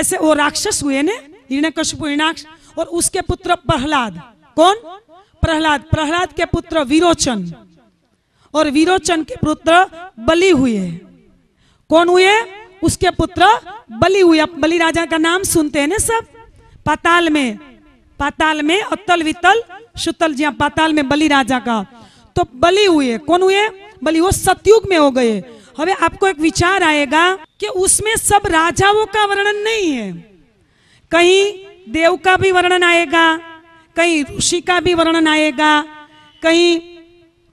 ऐसे वो राक्षस हुए ने हिरण कश्यपु हिरणाक्ष और उसके पुत्र प्रहलाद कौन प्रहलाद प्रहलाद के पुत्र विरोचन और विरोचन के पुत्र बलि हुए कौन हुए उसके पुत्र बलि हुए बलि राजा का नाम सुनते हैं ना सब पाताल में पाताल में अतल वितल सुतल जी पाताल में बलि राजा का तो बलि हुए कौन हुए बलि वो सतयुग में हो गए હવે आपको एक विचार आएगा कि उसमें सब राजाओं का वर्णन नहीं है कहीं देव का भी वर्णन आएगा कहीं ऋषि का भी वर्णन आएगा कहीं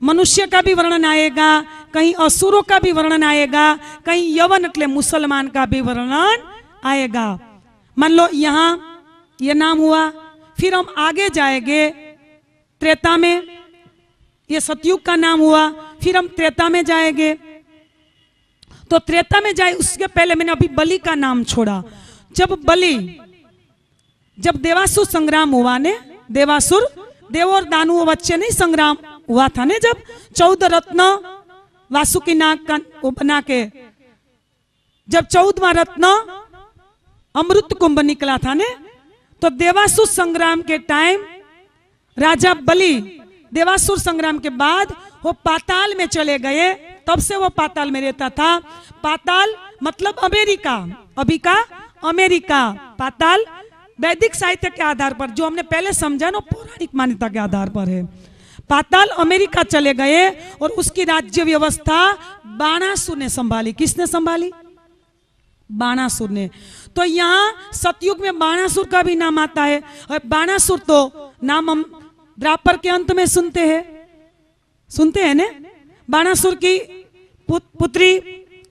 मनुष्य का भी वर्णन आएगा कहीं असुरों का भी वर्णन आएगा कहीं यवन એટલે मुसलमान का भी वर्णन आएगा मान लो यहां ये नाम हुआ फिर हम आगे जाएंगे त्रेता में ये सतयुग का नाम हुआ फिर हम त्रेता में जाएंगे तो त्रेता में जाए उसके पहले मैंने अभी बलि का नाम छोड़ा जब बलि जब देवासुर संग्राम हुआ ने देवासुर देव और दानु बच्चे नहीं संग्राम हुआ था ने जब चौदह रत्न वासुकी नाग का बना के जब चौदवा रत्न अमृत कुंभ निकला था ने तो देवासुर संग्राम के टाइम राजा बलि देवासुर संग्राम के बाद वो पाताल में चले गए तब से वो पाताल में रहता था पाताल मतलब अमेरिका अभी का अमेरिका पाताल वैदिक साहित्य के आधार पर जो हमने पहले समझा ना पौराणिक मान्यता के आधार पर है पाताल अमेरिका चले गए और उसकी राज्य व्यवस्था बाणासुर ने संभाली किसने संभाली बाणासुर ने तो यहाँ सतयुग में बाणासुर का भी नाम आता है और बाणासुर तो नाम हम द्रापर के अंत में सुनते हैं सुनते हैं ना बाणासुर की पुत्री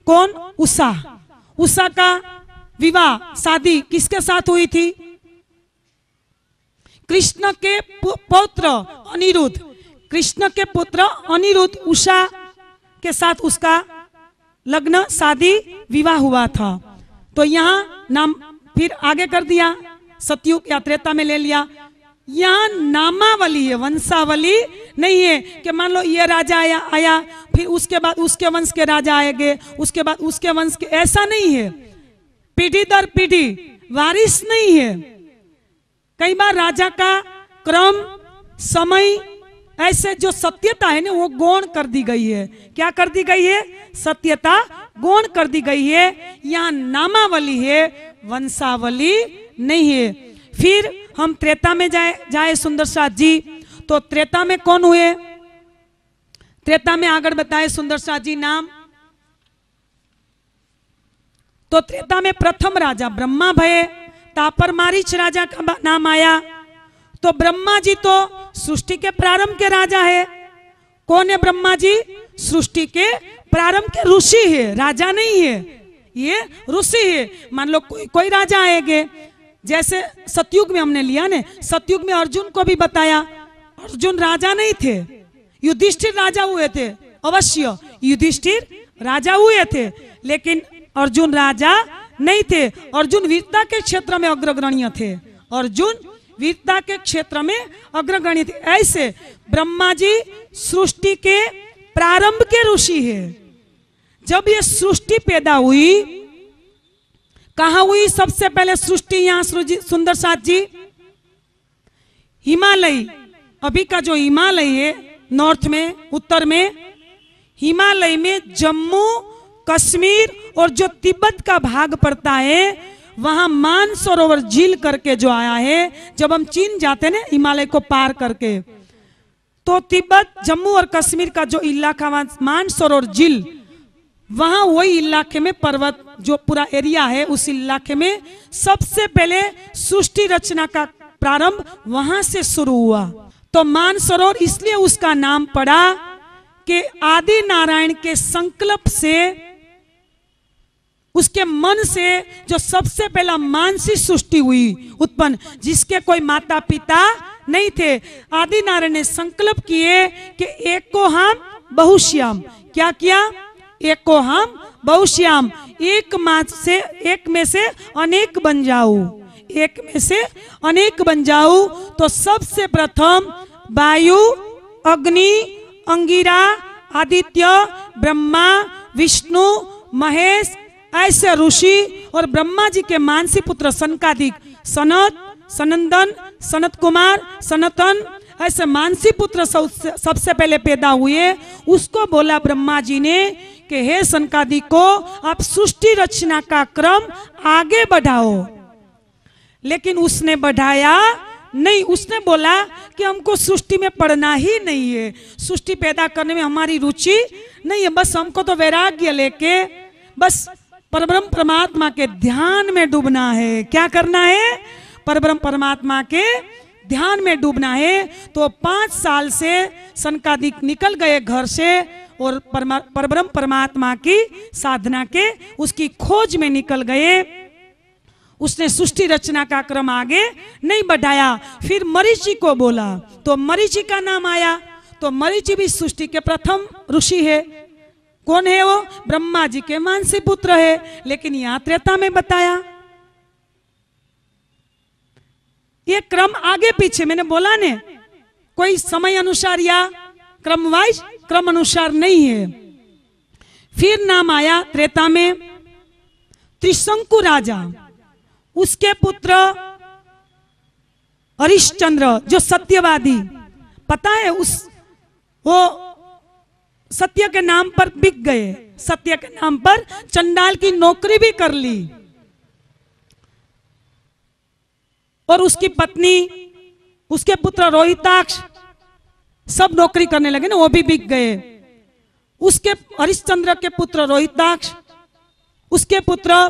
कौन उषा उषा का विवाह शादी किसके साथ हुई थी कृष्ण के पौत्र अनिरुद्ध कृष्ण के पुत्र अनिरुद्ध उषा के साथ उसका लग्न शादी विवाह हुआ था तो यहाँ नाम फिर आगे कर दिया सतयुग या त्रेता में ले लिया यहाँ नामावली है वंशावली नहीं है कि मान लो ये राजा आया आया फिर उसके बाद उसके वंश के राजा आएंगे उसके बाद उसके वंश के ऐसा नहीं है पीढ़ी दर पीढ़ी वारिस नहीं है कई बार राजा का क्रम समय ऐसे जो सत्यता है ना वो गौण कर दी गई है क्या कर दी गई है सत्यता गौण कर दी गई है यहाँ नामावली है वंशावली नहीं है फिर हम त्रेता में जाए जाए सुंदर साथ जी तो त्रेता में कौन हुए त्रेता में आगर बताए सुंदर शाह जी नाम तो त्रेता में प्रथम राजा ब्रह्मा भय तापर मारिच राजा का नाम आया तो ब्रह्मा जी तो सृष्टि के प्रारंभ के राजा है कौन है ब्रह्मा जी सृष्टि के प्रारंभ के ऋषि है राजा नहीं है ये ऋषि है मान लो कोई कोई राजा आएंगे जैसे सतयुग में हमने लिया ने सतयुग में अर्जुन को भी बताया अर्जुन राजा नहीं थे युधिष्ठिर राजा हुए थे अवश्य युधिष्ठिर राजा हुए थे लेकिन अर्जुन राजा नहीं थे अर्जुन वीरता के क्षेत्र में अग्रगण्य थे अर्जुन वीरता के क्षेत्र में अग्रगण्य थे ऐसे ब्रह्मा जी सृष्टि के प्रारंभ के ऋषि है जब ये सृष्टि पैदा हुई कहा हुई सबसे पहले सृष्टि यहाँ सुंदर साथ जी हिमालय अभी का जो हिमालय है नॉर्थ में उत्तर में हिमालय में जम्मू कश्मीर और जो तिब्बत का भाग पड़ता है वहां मानसरोवर झील करके जो आया है जब हम चीन जाते ना हिमालय को पार करके तो तिब्बत जम्मू और कश्मीर का जो इलाका वहां मानसरोवर झील वहां वही इलाके में पर्वत जो पूरा एरिया है उस इलाके में सबसे पहले सृष्टि रचना का प्रारंभ वहां से शुरू हुआ तो मानसरोवर इसलिए उसका नाम पड़ा कि आदि नारायण के संकल्प से उसके मन से जो सबसे पहला मानसिक सृष्टि हुई उत्पन्न जिसके कोई माता पिता नहीं थे आदि नारायण ने संकल्प किए कि एक को हम बहुश्याम क्या किया एक को हम बहुश्याम एक मात से एक में से अनेक बन जाऊं एक में से अनेक बन जाऊ तो सबसे प्रथम वायु अग्नि अंगिरा आदित्य ब्रह्मा विष्णु महेश ऐसे ऋषि और ब्रह्मा जी के मानसी पुत्र सनकादिक सनत सनंदन सनत कुमार सनतन ऐसे मानसी पुत्र सबसे पहले पैदा हुए उसको बोला ब्रह्मा जी ने कि हे सनकादिक को आप सृष्टि रचना का क्रम आगे बढ़ाओ लेकिन उसने बढ़ाया नहीं उसने बोला कि हमको सृष्टि में पढ़ना ही नहीं है सृष्टि पैदा करने में हमारी रुचि नहीं है बस हमको तो वैराग्य लेके बस परब्रह्म परमात्मा के ध्यान में डूबना है क्या करना है परब्रह्म परमात्मा के ध्यान में डूबना है तो पांच साल से सनकादिक निकल गए घर से और परब्रह्म परमात्मा की साधना के उसकी खोज में निकल गए उसने सृष्टि रचना का क्रम आगे नहीं बढ़ाया फिर मरीची को बोला तो मरीची का नाम आया तो मरीची भी सृष्टि के प्रथम ऋषि है कौन है वो ब्रह्मा जी के मानसी पुत्र है लेकिन यहां त्रेता में बताया ये क्रम आगे पीछे मैंने बोला ने कोई समय अनुसार या क्रम वाइज क्रम अनुसार नहीं है फिर नाम आया त्रेता में त्रिशंकु राजा उसके पुत्र हरिश्चंद्र जो सत्यवादी पता है उस वो सत्य के नाम पर बिक गए सत्य के नाम पर चंडाल की नौकरी भी कर ली और उसकी पत्नी उसके पुत्र रोहिताक्ष सब नौकरी करने लगे ना वो भी बिक गए उसके हरिश्चंद्र के पुत्र रोहिताक्ष उसके पुत्र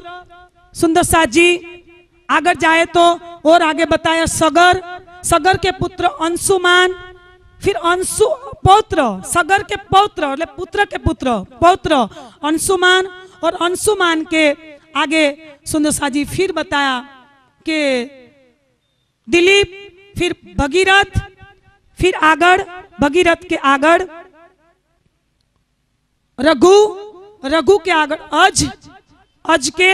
सुंदर साजी आगे जाए तो और आगे बताया सगर सगर के पुत्र अंशुमान फिर अंशु पौत्र सगर के पौत्र पुत्र के पुत्र पौत्र अंशुमान और अंशुमान के आगे सुंदर साजी फिर बताया कि दिलीप फिर भगीरथ फिर आगड़ भगीरथ के आगड़ रघु रघु के आगड़ अज अज के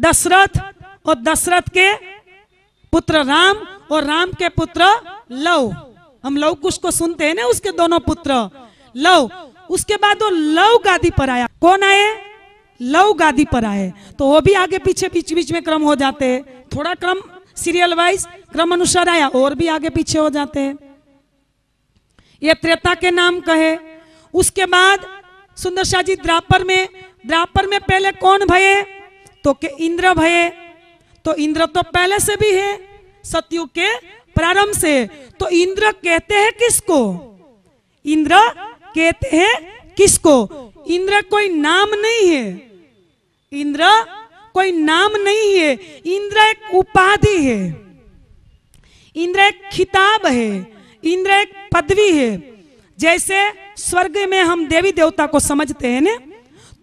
दशरथ और दशरथ के पुत्र राम और राम के पुत्र लव हम लव कुश को सुनते हैं ना उसके दोनों पुत्र लव उसके बाद वो लव गादी पर आया कौन आए लव गादी पर आए तो वो भी आगे पीछे बीच बीच में क्रम हो जाते हैं थोड़ा क्रम सीरियल वाइज क्रम अनुसार आया और भी आगे पीछे हो जाते हैं ये त्रेता के नाम कहे उसके बाद सुंदर शाह जी द्रापर में द्रापर में पहले कौन भये तो के इंद्र भये तो इंद्र तो पहले से भी है सतयुग के प्रारंभ से तो इंद्र कहते हैं किसको इंद्र कहते हैं किसको इंद्र कोई नाम नहीं है इंद्र कोई नाम नहीं है इंद्र एक उपाधि है इंद्र एक खिताब है इंद्र एक पदवी है जैसे स्वर्ग में हम देवी देवता को समझते हैं ना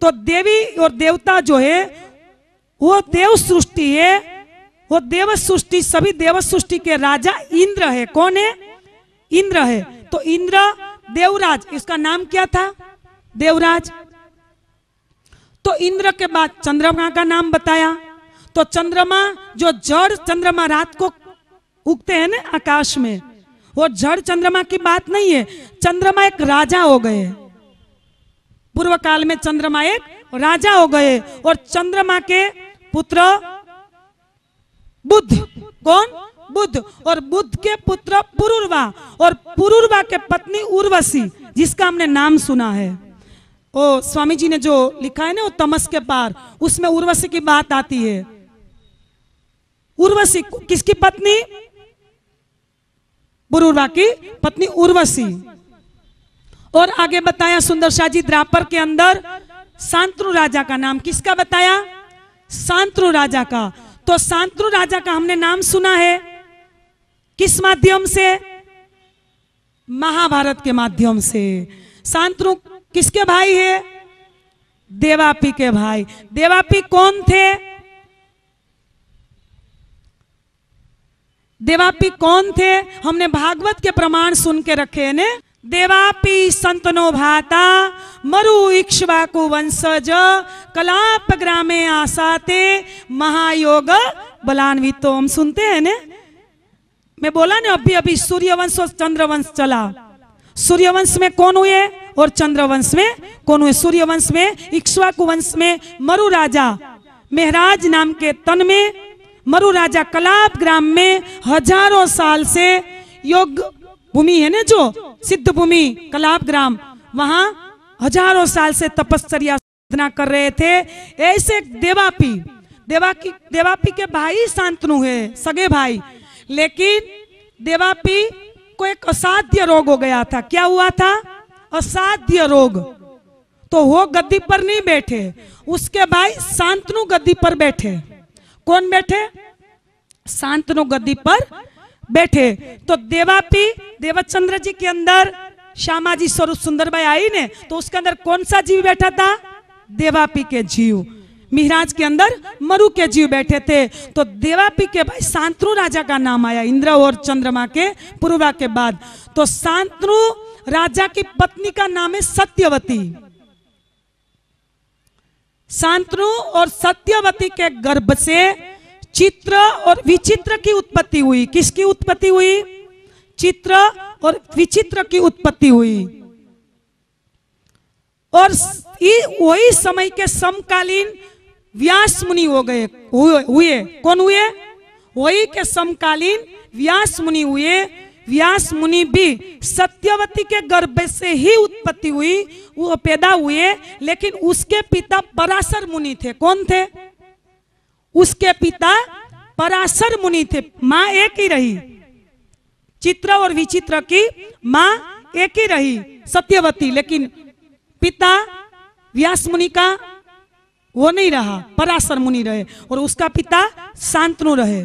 तो देवी और देवता जो है वो देव सृष्टि है वो देव सृष्टि सभी देव सृष्टि के राजा इंद्र है कौन है इंद्र है तो इंद्र देवराज इसका नाम क्या था देवराज तो इंद्र के बाद चंद्रमा का नाम बताया तो चंद्रमा जो जड़ चंद्रमा रात को उगते हैं ना आकाश में वो जड़ चंद्रमा की बात नहीं है चंद्रमा एक राजा हो गए पूर्व काल में चंद्रमा एक राजा हो गए और चंद्रमा के पुत्र बुद्ध कौन बुद्ध और बुद्ध के पुत्र पुरुर्वा और पुरुर्वा के पत्नी उर्वशी जिसका हमने नाम सुना है ओ स्वामी जी ने जो लिखा है ना वो तमस के पार उसमें उर्वशी की बात आती है उर्वशी किसकी पत्नी पुरुर्वा की पत्नी उर्वशी और आगे बताया सुंदर शाह जी द्रापर के अंदर शांतु राजा का नाम किसका बताया शांतु राजा का तो शांतनु राजा का हमने नाम सुना है किस माध्यम से महाभारत के माध्यम से शांतनु किसके भाई है देवापी के भाई देवापी कौन थे देवापी कौन थे हमने भागवत के प्रमाण सुन के रखे हैं ना देवापी संतनो भाता मरु इक्ष्वाकु वंशज कलाप ग्रामे आसाते महायोग बलान्वितो हम सुनते हैं ने मैं बोला ना अभी अभी सूर्यवंश और चंद्रवंश चला सूर्यवंश में कौन हुए और चंद्रवंश में कौन हुए सूर्यवंश में इक्ष्वाकु वंश में मरु राजा मेहराज नाम के तन में मरु राजा कलाप ग्राम में हजारों साल से योग भूमि है ना जो सिद्ध भूमि कलाब ग्राम वहां हजारों साल से तपस्या साधना कर रहे थे ऐसे देवापी देवापी देवापी के भाई शांतनु है सगे भाई लेकिन देवापी को एक असाध्य रोग हो गया था क्या हुआ था असाध्य रोग तो वो गद्दी पर नहीं बैठे उसके भाई शांतनु गद्दी पर बैठे कौन बैठे शांतनु गद्दी पर बैठे तो देवापी देवचंद्र जी के अंदर श्यामा जी स्वरूप सुंदरबाई आई ने तो उसके अंदर कौन सा जीव बैठा था देवापी के जीव मिहराज के अंदर मरु के जीव बैठे थे तो देवापी के भाई सांतनु राजा का नाम आया इंद्र और चंद्रमा के पूर्वा के बाद तो शांतु राजा की पत्नी का नाम है सत्यवती सांतनु और सत्यवती के गर्भ से चित्र और विचित्र की उत्पत्ति हुई किसकी उत्पत्ति हुई चित्र और विचित्र की उत्पत्ति हुई और वही समय के समकालीन व्यास मुनि हो गए हुए कौन हुए वही के समकालीन व्यास मुनि हुए व्यास मुनि भी सत्यवती के गर्भ से ही उत्पत्ति हुई वो पैदा हुए लेकिन उसके पिता पराशर मुनि थे कौन थे उसके पिता पराशर मुनि थे माँ एक ही रही चित्र और विचित्र की माँ एक ही रही सत्यवती लेकिन पिता व्यास मुनि का वो नहीं रहा पराशर मुनि रहे और उसका पिता शांतनु रहे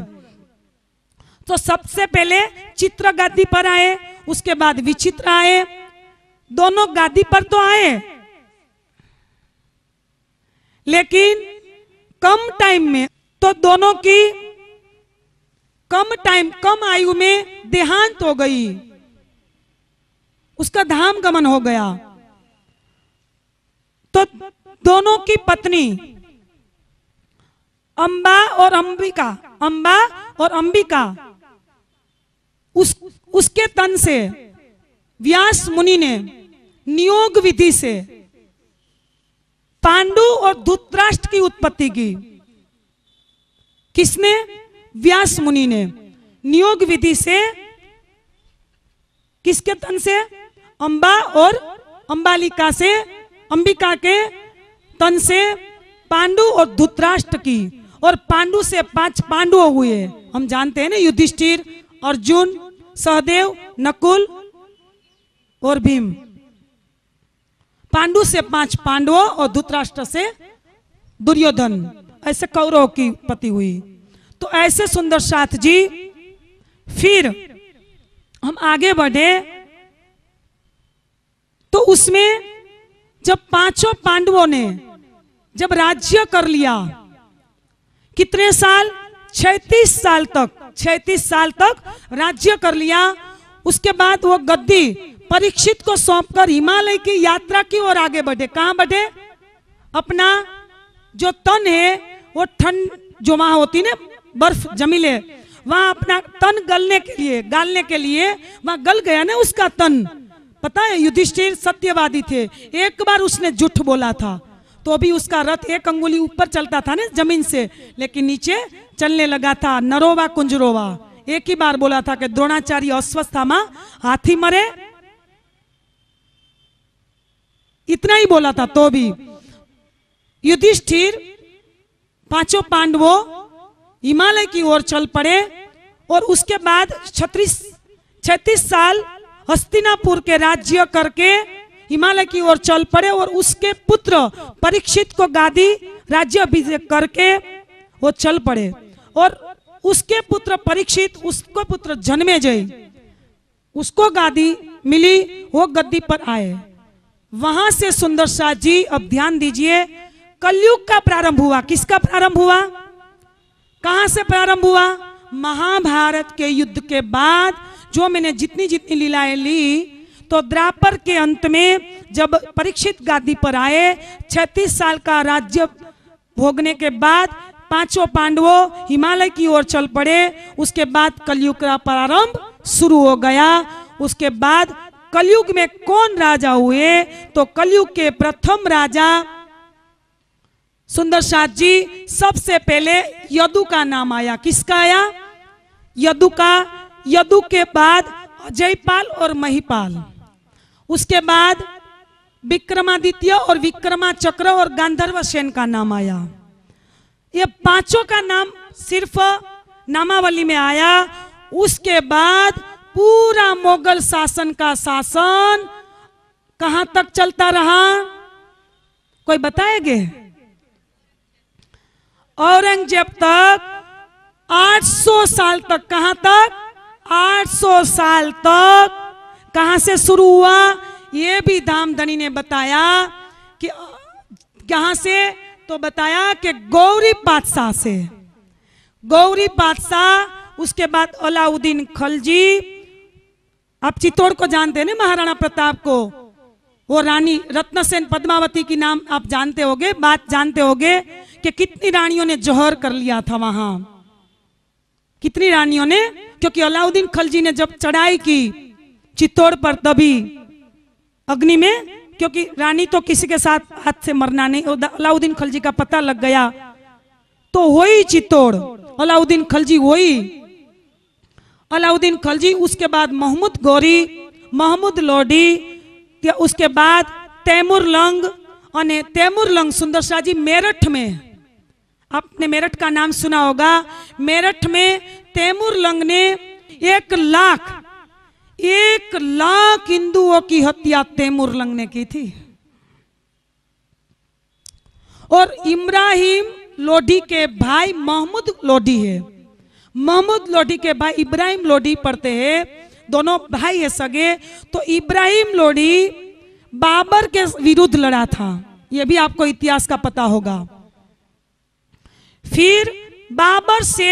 तो सबसे पहले चित्र गादी पर आए उसके बाद विचित्र आए दोनों गादी पर तो आए लेकिन कम टाइम में तो दोनों की कम टाइम कम आयु में देहांत हो गई उसका धाम गमन हो गया तो दोनों की पत्नी अंबा और अंबिका अंबा और अंबिका उस उसके तन से व्यास मुनि ने नियोग विधि से पांडु और धुतराष्ट्र की उत्पत्ति की किसने व्यास मुनि ने नियोग विधि से किसके तन से अंबा और अंबालिका से अंबिका के तन से पांडु और धुतराष्ट्र की और पांडु से पांच पांडु हुए हम जानते हैं ना युधिष्ठिर अर्जुन सहदेव नकुल और भीम पांडु से पांच पांडवों और धुतराष्ट्र से दुर्योधन ऐसे कौरव की पति हुई तो ऐसे सुंदर साथ जी फिर हम आगे बढ़े तो उसमें जब पांचों पांडवों ने जब राज्य कर लिया कितने साल छैतीस साल तक छैतीस साल तक राज्य कर लिया उसके बाद वो गद्दी परीक्षित को सौंपकर हिमालय की यात्रा की ओर आगे बढ़े कहा बढ़े अपना जो तन है वो ठंड जो वहां होती ना बर्फ जमीले वहां अपना तन गलने के लिए गालने के लिए वहां गल गया ना उसका तन पता है युधिष्ठिर सत्यवादी थे एक बार उसने झूठ बोला था तो अभी उसका रथ एक अंगुली ऊपर चलता था ना जमीन से लेकिन नीचे चलने लगा था नरोवा कुंजरोवा एक ही बार बोला था कि द्रोणाचार्य अस्वस्था माँ हाथी मरे इतना ही बोला था तो भी युधिष्ठिर पांचों पांडवों हिमालय की ओर चल पड़े और उसके बाद छत्तीस छत्तीस साल हस्तिनापुर के राज्य करके हिमालय की ओर चल पड़े और उसके पुत्र परीक्षित को गादी राज्य अभिषेक करके वो चल पड़े और उसके पुत्र परीक्षित उसको पुत्र जन्मे जय उसको गादी मिली वो गद्दी पर आए वहां से सुंदर शाह जी अब ध्यान दीजिए कलयुग का प्रारंभ हुआ किसका प्रारंभ हुआ कहां से प्रारंभ हुआ महाभारत के युद्ध के बाद जो मैंने जितनी जितनी लीलाएं ली तो द्रापर के अंत में जब परीक्षित गादी पर आए छत्तीस साल का राज्य भोगने के बाद पांचों पांडवों हिमालय की ओर चल पड़े उसके बाद कलयुग का प्रारंभ शुरू हो गया उसके बाद कलयुग में कौन राजा हुए तो कलयुग के प्रथम राजा सुंदर साथ जी सबसे पहले यदु का नाम आया किसका आया यदु का यदु के बाद जयपाल और महिपाल उसके बाद विक्रमादित्य और विक्रमा चक्र और गांधर्व सेन का नाम आया ये पांचों का नाम सिर्फ नामावली में आया उसके बाद पूरा मुगल शासन का शासन कहां तक चलता रहा कोई बताएंगे औरंगजेब तक 800 साल तक कहां तक 800 साल तक कहां से शुरू हुआ यह भी धामधनी ने बताया कि कहा से तो बताया कि गौरी बादशाह से गौरी बादशाह उसके बाद अलाउद्दीन खलजी आप चित्तौड़ को जानते हैं ना महाराणा प्रताप को वो रानी रत्नसेन पद्मावती की नाम आप जानते होगे बात जानते होगे कि कितनी रानियों ने जौहर कर लिया था वहां कितनी रानियों ने क्योंकि अलाउद्दीन खलजी ने जब चढ़ाई की चित्तौड़ पर तभी अग्नि में क्योंकि रानी तो किसी के साथ हाथ से मरना नहीं अलाउद्दीन खलजी का पता लग गया तो ही चित्तौड़ अलाउद्दीन खलजी हुई अलाउद्दीन खलजी उसके बाद मोहम्मद गौरी मोहम्मद लोडी उसके बाद तैमूर लंग सुंदर शाह जी मेरठ में आपने मेरठ का नाम सुना होगा मेरठ में तैमूर लंग ने एक लाख एक लाख हिंदुओं की हत्या तैमूर लंग ने की थी और इब्राहिम लोधी के भाई मोहम्मद लोधी है मोहम्मद लोधी के भाई इब्राहिम लोधी पढ़ते हैं दोनों भाई है सगे तो इब्राहिम लोधी बाबर के विरुद्ध लड़ा था यह भी आपको इतिहास का पता होगा फिर बाबर से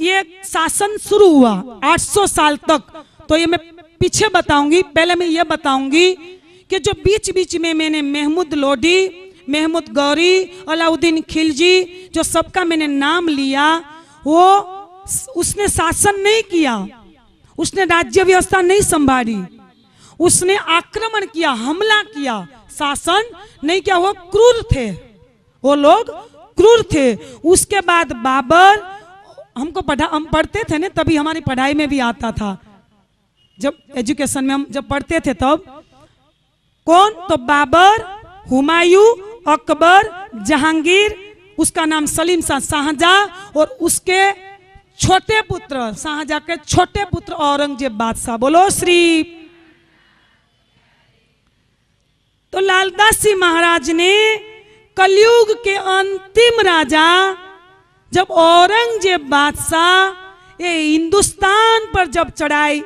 ये शासन शुरू हुआ 800 साल तक तो ये मैं पीछे बताऊंगी पहले मैं ये बताऊंगी कि जो बीच बीच में मैंने महमूद लोडी महमूद गौरी अलाउद्दीन खिलजी जो सबका मैंने नाम लिया वो उसने शासन नहीं किया उसने राज्य व्यवस्था नहीं संभाली उसने आक्रमण किया हमला किया शासन नहीं किया वो क्रूर थे वो लोग क्रूर थे उसके बाद बाबर हमको पढ़ा हम पढ़ते थे ना तभी हमारी पढ़ाई में भी आता था जब एजुकेशन में हम जब पढ़ते थे तब कौन तो बाबर हुमायूं अकबर जहांगीर उसका नाम सलीम शाह शाहजहां और उसके छोटे पुत्र शाहजहां के छोटे पुत्र औरंगजेब बादशाह बोलो श्री तो लालदास जी महाराज ने कलयुग के अंतिम राजा जब औरंगजेब बादशाह ये हिंदुस्तान पर जब चढ़ाई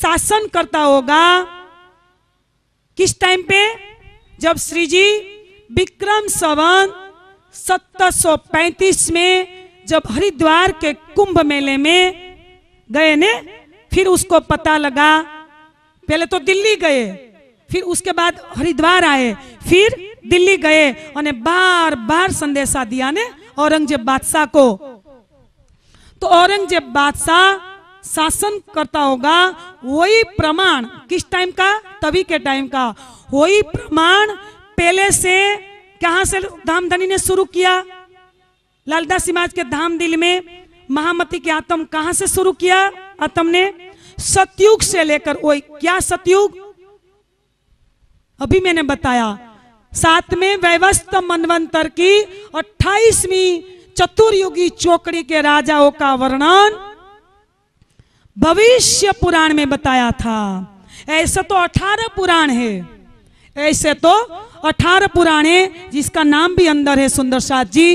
शासन करता होगा किस टाइम पे जब श्री जी विक्रम सवन सत्रह में जब हरिद्वार के कुंभ मेले में गए ने फिर उसको पता लगा पहले तो दिल्ली गए फिर उसके बाद हरिद्वार आए फिर दिल्ली गए और बार बार संदेशा दिया ने औरंगजेब बादशाह को तो औरंगजेब बादशाह शासन करता होगा वही प्रमाण किस टाइम का तभी के टाइम का वही प्रमाण पहले से कहा से धामधनी ने शुरू किया लालदा समाज के धाम दिल में महामती के आतम कहा से शुरू किया आतम ने सतयुग से लेकर वही क्या सतयुग अभी मैंने बताया साथ में व्यवस्थ मनवंतर की अट्ठाईसवी चतुर्युगी चौकड़ी के राजाओं का वर्णन भविष्य पुराण में बताया था ऐसे तो अठारह पुराण है ऐसे तो अठारह पुराण है जिसका नाम भी अंदर है सुंदर साथ जी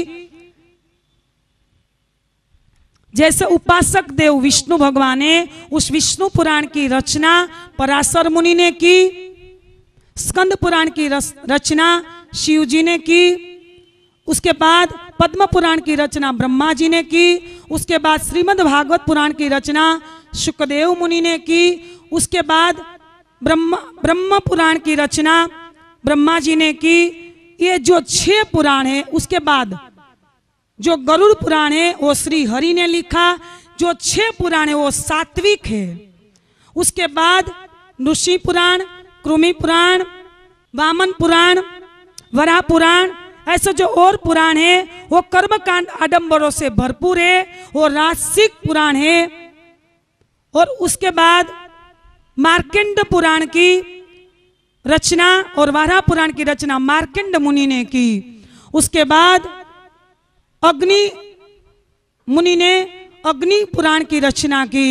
जैसे उपासक देव विष्णु भगवान ने उस विष्णु पुराण की रचना पराशर मुनि ने की स्कंद पुराण की रचना शिव जी ने की उसके बाद पद्म पुराण की रचना ब्रह्मा जी ने की उसके बाद श्रीमद् भागवत पुराण की रचना सुखदेव मुनि ने की उसके बाद ब्रह्म ब्रह्म पुराण की रचना ब्रह्मा जी ने की ये जो छह पुराण है उसके बाद जो गरुड़ पुराण है वो श्री हरि ने लिखा जो छह पुराण है वो सात्विक है उसके बाद ऋषि पुराण कृमि पुराण वामन पुराण वरा पुराण ऐसे जो और पुराण है वो कर्म कांड आडम्बरों से भरपूर है वो रासिक पुराण है और उसके बाद मार्केंड पुराण की रचना और वारा पुराण की रचना मार्केंड मुनि ने की उसके बाद अग्नि मुनि ने अग्नि पुराण की रचना की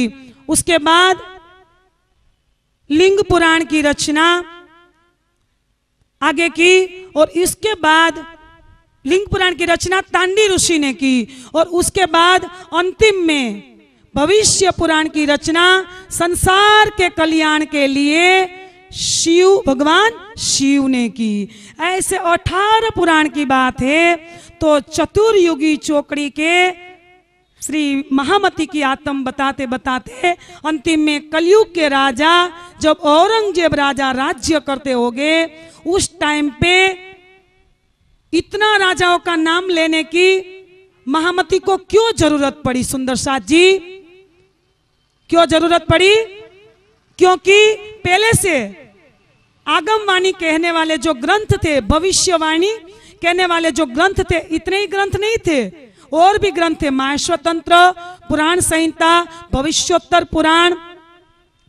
उसके बाद लिंग पुराण की रचना आगे की और इसके बाद लिंग पुराण की रचना तांडी ऋषि ने की और उसके बाद अंतिम में भविष्य पुराण की रचना संसार के कल्याण के लिए शिव भगवान शिव ने की ऐसे अठारह पुराण की बात है तो चतुर्युगी चोकड़ी के श्री महामती की आत्म बताते बताते अंतिम में कलयुग के राजा जब औरंगजेब राजा राज्य करते होंगे उस टाइम पे इतना राजाओं का नाम लेने की महामती को क्यों जरूरत पड़ी सुंदर शाह जी क्यों जरूरत पड़ी क्योंकि पहले से आगमवाणी कहने वाले जो ग्रंथ थे भविष्यवाणी कहने वाले जो ग्रंथ थे इतने ही ग्रंथ नहीं थे और भी ग्रंथ है महाश्वतंत्र पुराण संहिता भविष्योत्तर पुराण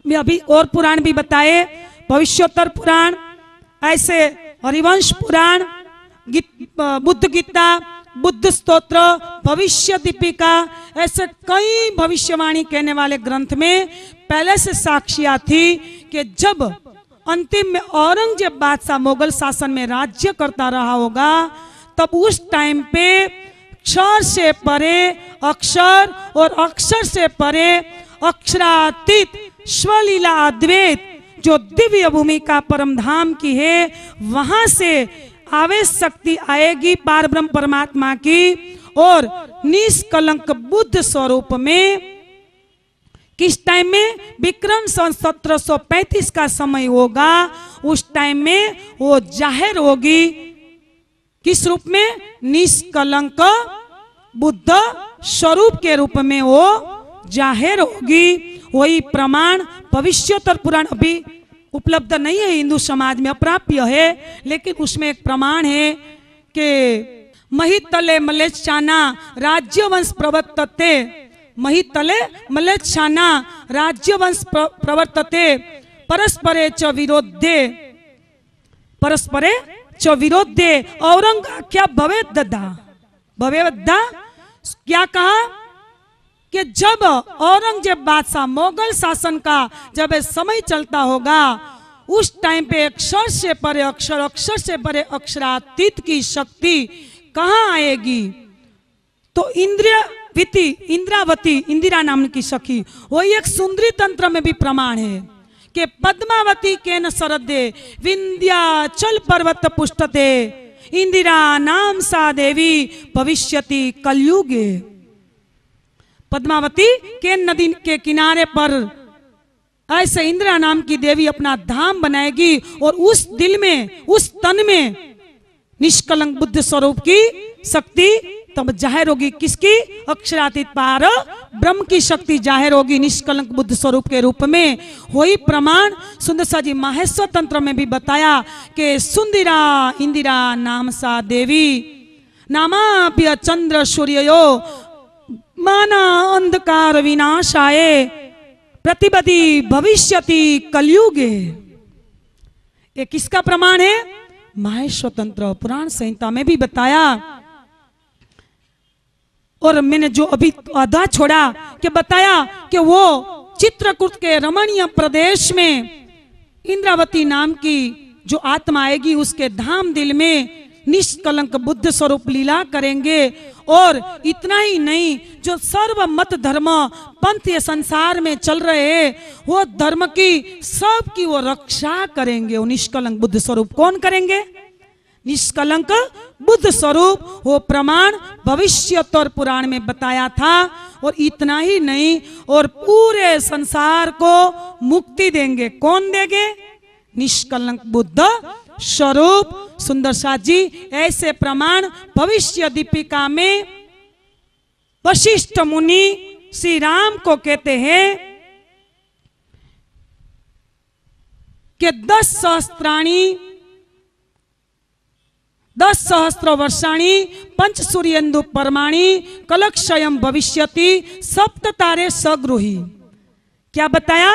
में अभी और पुराण भी बताए भविष्योत्तर पुराण ऐसे हरिवंश पुराण गीत, बुद्ध गीता बुद्ध स्तोत्र भविष्य दीपिका ऐसे कई भविष्यवाणी कहने वाले ग्रंथ में पहले से साक्षिया थी कि जब अंतिम में औरंगजेब बादशाह मुगल शासन में राज्य करता रहा होगा तब उस टाइम पे अक्षर से परे अक्षर और अक्षर से परे अक्षरातीत स्वलीला अद्वैत जो दिव्य भूमिका परम धाम की है वहां से आवेश शक्ति आएगी पार ब्रह्म परमात्मा की और निष्कलंक बुद्ध स्वरूप में किस टाइम में विक्रम सन 1735 का समय होगा उस टाइम में वो जाहिर होगी किस रूप में निष्कलंक बुद्ध स्वरूप के रूप में वो जाहिर होगी वही प्रमाण भविष्योत्तर पुराण अभी उपलब्ध नहीं है हिंदू समाज में अप्राप्य है लेकिन उसमें एक प्रमाण है कि महितले राज्य वंश प्रवर्तते महितले राज्य वंश प्रवर्तते परस्परे च विरोधे परस्परे विरोधे औरंग क्या भवे दद्दा भवे दद्दा क्या कहा कि जब औरंगजेब बादशाह मोगल शासन का जब समय चलता होगा उस टाइम पे अक्षर से परे अक्षर अक्षर से परे अक्षरातीत की शक्ति कहाँ आएगी तो इंद्रियवती इंद्रावती इंदिरा नाम की सखी वही एक सुंदरी तंत्र में भी प्रमाण है के पद्मावती के न सरदे विंध्याचल पर्वत पुष्टते इंदिरा नाम सा देवी भविष्यति कलयुगे पद्मावती के नदी के किनारे पर ऐसे इंदिरा नाम की देवी अपना धाम बनाएगी और उस दिल में उस तन में निष्कलंक बुद्ध स्वरूप की शक्ति तब जाहिर होगी किसकी अक्षरातीत पार ब्रह्म की शक्ति जाहिर होगी निष्कलंक बुद्ध स्वरूप के रूप में हो प्रमाण सुंदर सा जी माहेश्वर तंत्र में भी बताया कि सुंदिरा इंदिरा नाम सा देवी नामाप्य चंद्र सूर्य यो माना अंधकार विनाश आए प्रतिपति भविष्य कलयुगे ये किसका प्रमाण है माहेश्वर तंत्र पुराण संहिता में भी बताया और मैंने जो अभी आधा छोड़ा कि बताया कि वो चित्रकूट के रमणीय प्रदेश में इंद्रावती नाम की जो आत्मा आएगी उसके धाम दिल में निष्कलंक बुद्ध स्वरूप लीला करेंगे और इतना ही नहीं जो सर्व मत धर्म पंथ ये संसार में चल रहे वो धर्म की सब की वो रक्षा करेंगे वो निष्कलंक बुद्ध स्वरूप कौन करेंगे निष्कलंक बुद्ध स्वरूप वो प्रमाण भविष्य और पुराण में बताया था और इतना ही नहीं और पूरे संसार को मुक्ति देंगे कौन देंगे निष्कलंक बुद्ध स्वरूप सुंदर शाह जी ऐसे प्रमाण भविष्य दीपिका में वशिष्ठ मुनि श्री राम को कहते हैं कि दस सहस्त्राणी दस सहस्त्र वर्षाणी पंच सूर्यन्दु परमाणी कलक्षय भविष्य सप्त तारे सगृही क्या बताया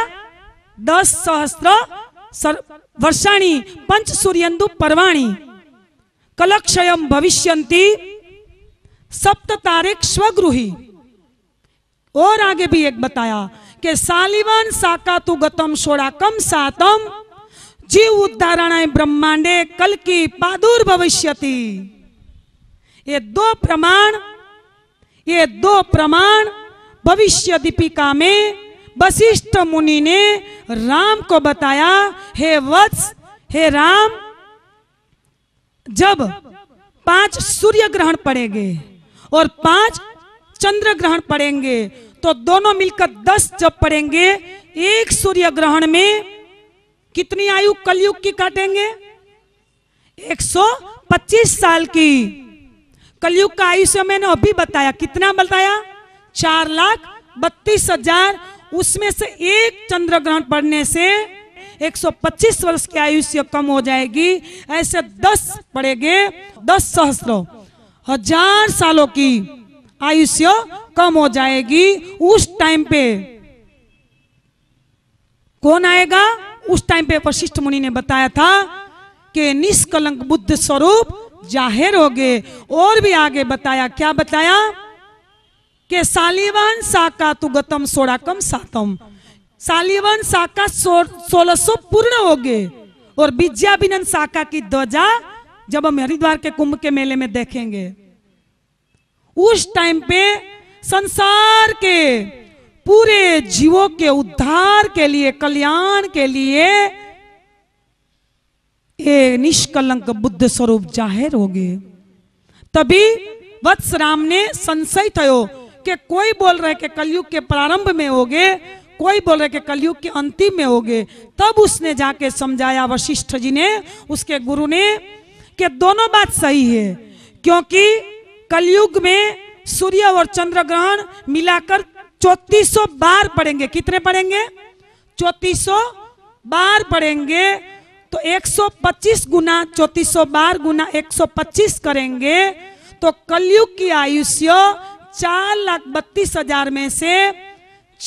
दस सहस्त्र वर्षाणी पंच सूर्यन्दु परमाणी कलक्षय भविष्यन्ति सप्त तारे स्वगृही और आगे भी एक बताया कि सालिवन साका तु गतम सोड़ा कम सातम जीव उदाहरण ब्रह्मांडे कल की पादुर भविष्यति ये दो प्रमाण ये दो प्रमाण भविष्य दीपिका में वशिष्ठ मुनि ने राम को बताया हे वत्स हे राम जब पांच सूर्य ग्रहण पड़ेंगे और पांच चंद्र ग्रहण पड़ेंगे तो दोनों मिलकर दस जब पड़ेंगे एक सूर्य ग्रहण में कितनी आयु कलयुग की काटेंगे 125 साल की कलयुग का आयु से मैंने अभी बताया कितना बताया चार लाख बत्तीस हजार उसमें से एक चंद्र ग्रहण पड़ने से 125 वर्ष की आयुष्य कम हो जाएगी ऐसे 10 पड़ेंगे 10 सहस्त्र हजार सालों की आयुष्य कम हो जाएगी उस टाइम पे कौन आएगा उस टाइम पे वशिष्ठ मुनि ने बताया था कि निष्कलंक बुद्ध स्वरूप जाहिर हो गए और भी आगे बताया क्या बताया के सालिवान साका तु गतम सोड़ाकम सातम सालिवान साका सोलह सो पूर्ण हो गए और विद्याभिनंद साका की ध्वजा जब हम हरिद्वार के कुंभ के मेले में देखेंगे उस टाइम पे संसार के पूरे जीवों के उद्धार के लिए कल्याण के लिए ये निष्कलंक बुद्ध स्वरूप जाहिर हो गए तभी वत्स राम ने संशय थो कि कोई बोल रहे कि कलयुग के प्रारंभ में हो गए कोई बोल रहे कि कलयुग के अंतिम में हो गए तब उसने जाके समझाया वशिष्ठ जी ने उसके गुरु ने कि दोनों बात सही है क्योंकि कलयुग में सूर्य और चंद्र ग्रहण मिलाकर चौतीस सौ बार पढ़ेंगे कितने पढ़ेंगे चौतीस सौ बार पढ़ेंगे तो 125 गुना चौतीस सौ बार गुना 125 करेंगे तो कलयुग की आयुष्य चार लाख बत्तीस हजार में से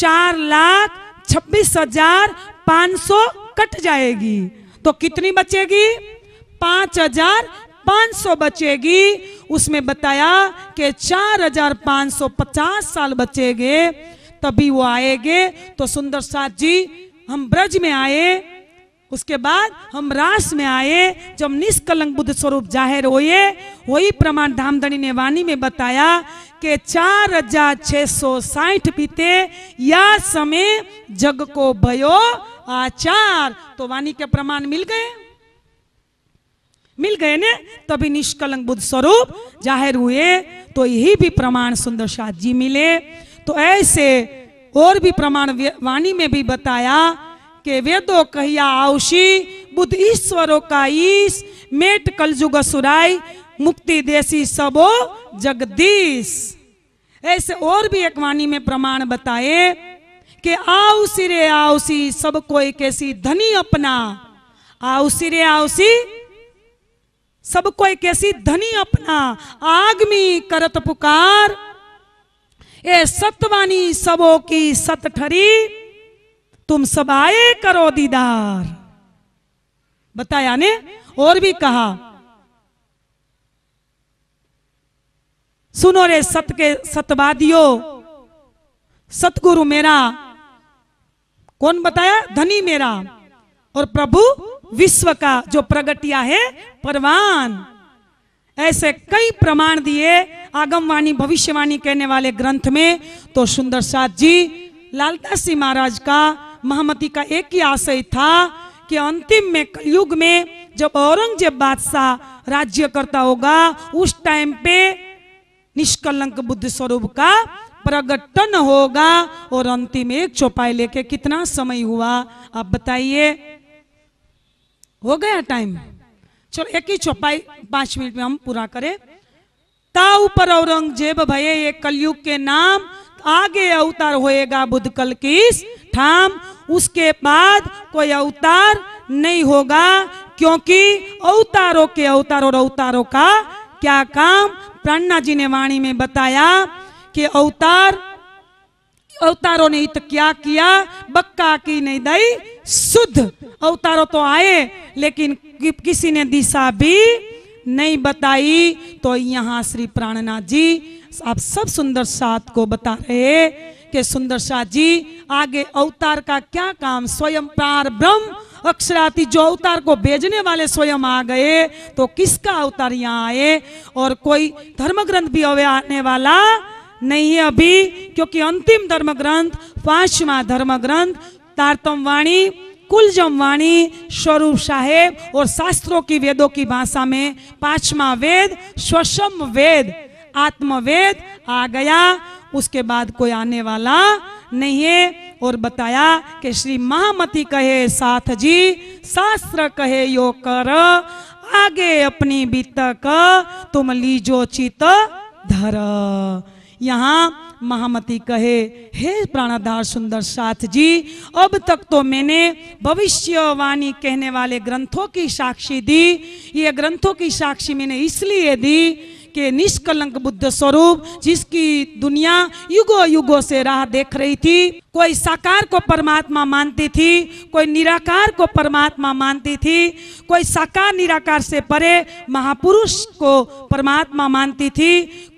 चार लाख छब्बीस हजार पांच सौ कट जाएगी तो कितनी बचेगी पांच हजार 500 बचेगी उसमें बताया कि 4550 साल बचेंगे तभी वो आएंगे तो सुंदर साथ जी हम ब्रज में आए उसके बाद हम रास में आए जब निष्कलंक बुद्ध स्वरूप जाहिर होए वही प्रमाण धामधनी ने वाणी में बताया कि चार हजार छह सौ साठ बीते या समय जग को भयो आचार तो वाणी के प्रमाण मिल गए मिल गए ने तभी निष्कलंक बुद्ध स्वरूप जाहिर हुए तो यही भी प्रमाण सुंदर शाह जी मिले तो ऐसे और भी प्रमाण वाणी में भी बताया कि वेदो कहिया आउशी बुद्ध ईश्वरों का ईश मेट कलजुग सुराई मुक्ति देसी सबो जगदीश ऐसे और भी एक वाणी में प्रमाण बताए कि आउ सिरे आवसी सब कोई कैसी धनी अपना आउ सिरे आउसी सबको एक ऐसी धनी अपना आगमी करत पुकार ए सतवानी सबो की सत ठरी तुम सब आए करो दीदार बताया ने और भी कहा सुनो रे सत के सतवादियों सतगुरु मेरा कौन बताया धनी मेरा और प्रभु विश्व का जो प्रगटिया है परवान ऐसे कई प्रमाण दिए आगमवाणी भविष्यवाणी कहने वाले ग्रंथ में तो सुंदर साथ जी लालदास जी महाराज का महामती का एक ही आशय था कि अंतिम में कलयुग में जब औरंगजेब बादशाह राज्य करता होगा उस टाइम पे निष्कलंक बुद्ध स्वरूप का प्रगटन होगा और अंतिम एक चौपाई लेके कितना समय हुआ आप बताइए हो गया टाइम चलो एक ही चौपाई पांच मिनट में हम पूरा करें ताऊ पर औरंगजेब भये ये कलयुग के नाम आगे अवतार होएगा बुद्ध कल किस ठाम उसके बाद कोई अवतार नहीं होगा क्योंकि अवतारों के अवतार और अवतारों का क्या काम प्रण्णा जी ने वाणी में बताया कि अवतार अवतारों ने तो क्या किया बक्का की नहीं दई शुद्ध अवतारों तो आए लेकिन कि, किसी ने दिशा भी नहीं बताई तो यहाँ श्री प्राणनाथ जी आप सब सुंदर साथ को बता रहे कि सुंदर शाह जी आगे अवतार का क्या काम स्वयं पार ब्रह्म अक्षराती जो अवतार को भेजने वाले स्वयं आ गए तो किसका अवतार यहाँ आए और कोई धर्म ग्रंथ भी आने वाला नहीं है अभी क्योंकि अंतिम धर्म ग्रंथ पांचवा धर्म ग्रंथ तारतम वाणी कुलजम वाणी स्वरूप साहेब और शास्त्रों की वेदों की भाषा में पांचवा वेद स्वसम वेद आत्मवेद आ गया उसके बाद कोई आने वाला नहीं है और बताया कि श्री महामती कहे साथ जी शास्त्र कहे यो कर आगे अपनी बीतक तुम लीजो चित धर यहाँ महामती कहे हे प्राणाधार सुंदर साथ जी अब तक तो मैंने भविष्यवाणी कहने वाले ग्रंथों की साक्षी दी ये ग्रंथों की साक्षी मैंने इसलिए दी के निष्कलंक बुद्ध स्वरूप जिसकी दुनिया युगो युगो से राह देख रही थी कोई साकार को परमात्मा मानती थी कोई निराकार को परमात्मा मानती थी कोई साकार निराकार से परे महापुरुष को परमात्मा मानती थी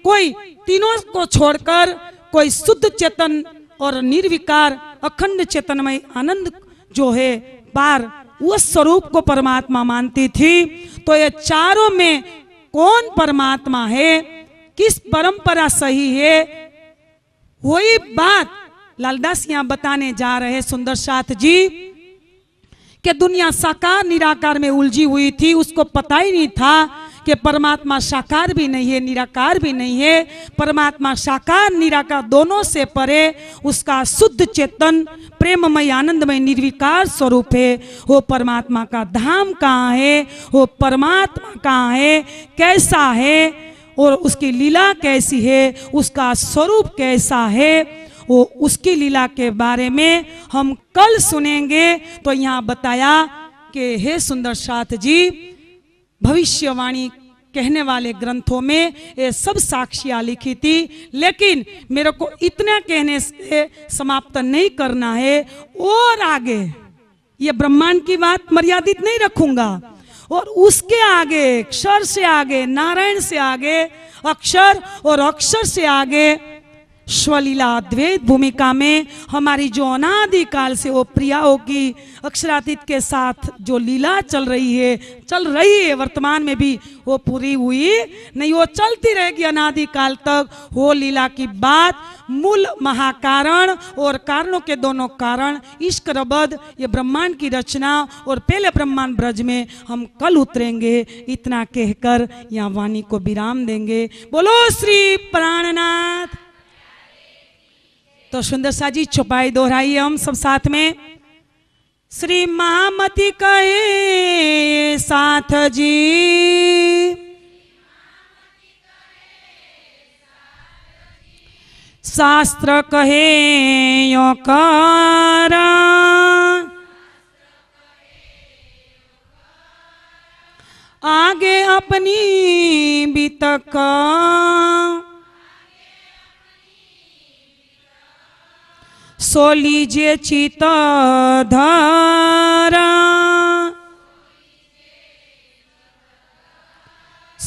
कोई तीनों को छोड़कर कोई शुद्ध चेतन और निर्विकार अखंड चेतनमय आनंद जो है बार उस स्वरूप को परमात्मा मानती थी तो ये चारों में कौन परमात्मा है किस परंपरा सही है वही बात लालदास यहां बताने जा रहे सुंदर साथ जी कि दुनिया साकार निराकार में उलझी हुई थी उसको पता ही नहीं था कि परमात्मा साकार भी नहीं है निराकार भी नहीं है परमात्मा साकार निराकार दोनों से परे उसका शुद्ध चेतन प्रेममय आनंदमय निर्विकार स्वरूप है वो परमात्मा का धाम कहाँ है वो परमात्मा कहाँ है कैसा है और उसकी लीला कैसी है उसका स्वरूप कैसा है वो उसकी लीला के बारे में हम कल सुनेंगे तो यहाँ बताया कि हे सुंदर साथ जी भविष्यवाणी कहने वाले ग्रंथों में ये सब साक्षियां लिखी थी लेकिन मेरे को इतना कहने से समाप्त नहीं करना है और आगे ये ब्रह्मांड की बात मर्यादित नहीं रखूंगा और उसके आगे अक्षर से आगे नारायण से आगे अक्षर और अक्षर से आगे स्वलीला अद्वैत भूमिका में हमारी जो अनादिकाल से वो प्रियाओं की अक्षरातीत के साथ जो लीला चल रही है चल रही है वर्तमान में भी वो पूरी हुई नहीं वो चलती रहेगी अनादिकाल तक वो लीला की बात मूल महाकारण और कारणों के दोनों कारण इश्क रबद ये ब्रह्मांड की रचना और पहले ब्रह्मांड ब्रज में हम कल उतरेंगे इतना कहकर यहाँ वाणी को विराम देंगे बोलो श्री प्राणनाथ तो सुंदर सा जी छुपाई दोहराइए हम सब साथ में श्री महामती कहे साथ जी शास्त्र कहे यो करा आगे अपनी बीतक सो लीजिए चिता धारा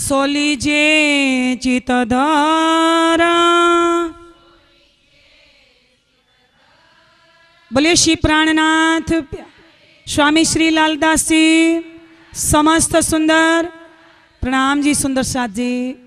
सो लीजिए चिता धारा बोलिए श्री प्राणनाथ स्वामी श्री लालदास जी समस्त सुंदर प्रणाम जी सुंदर साथ जी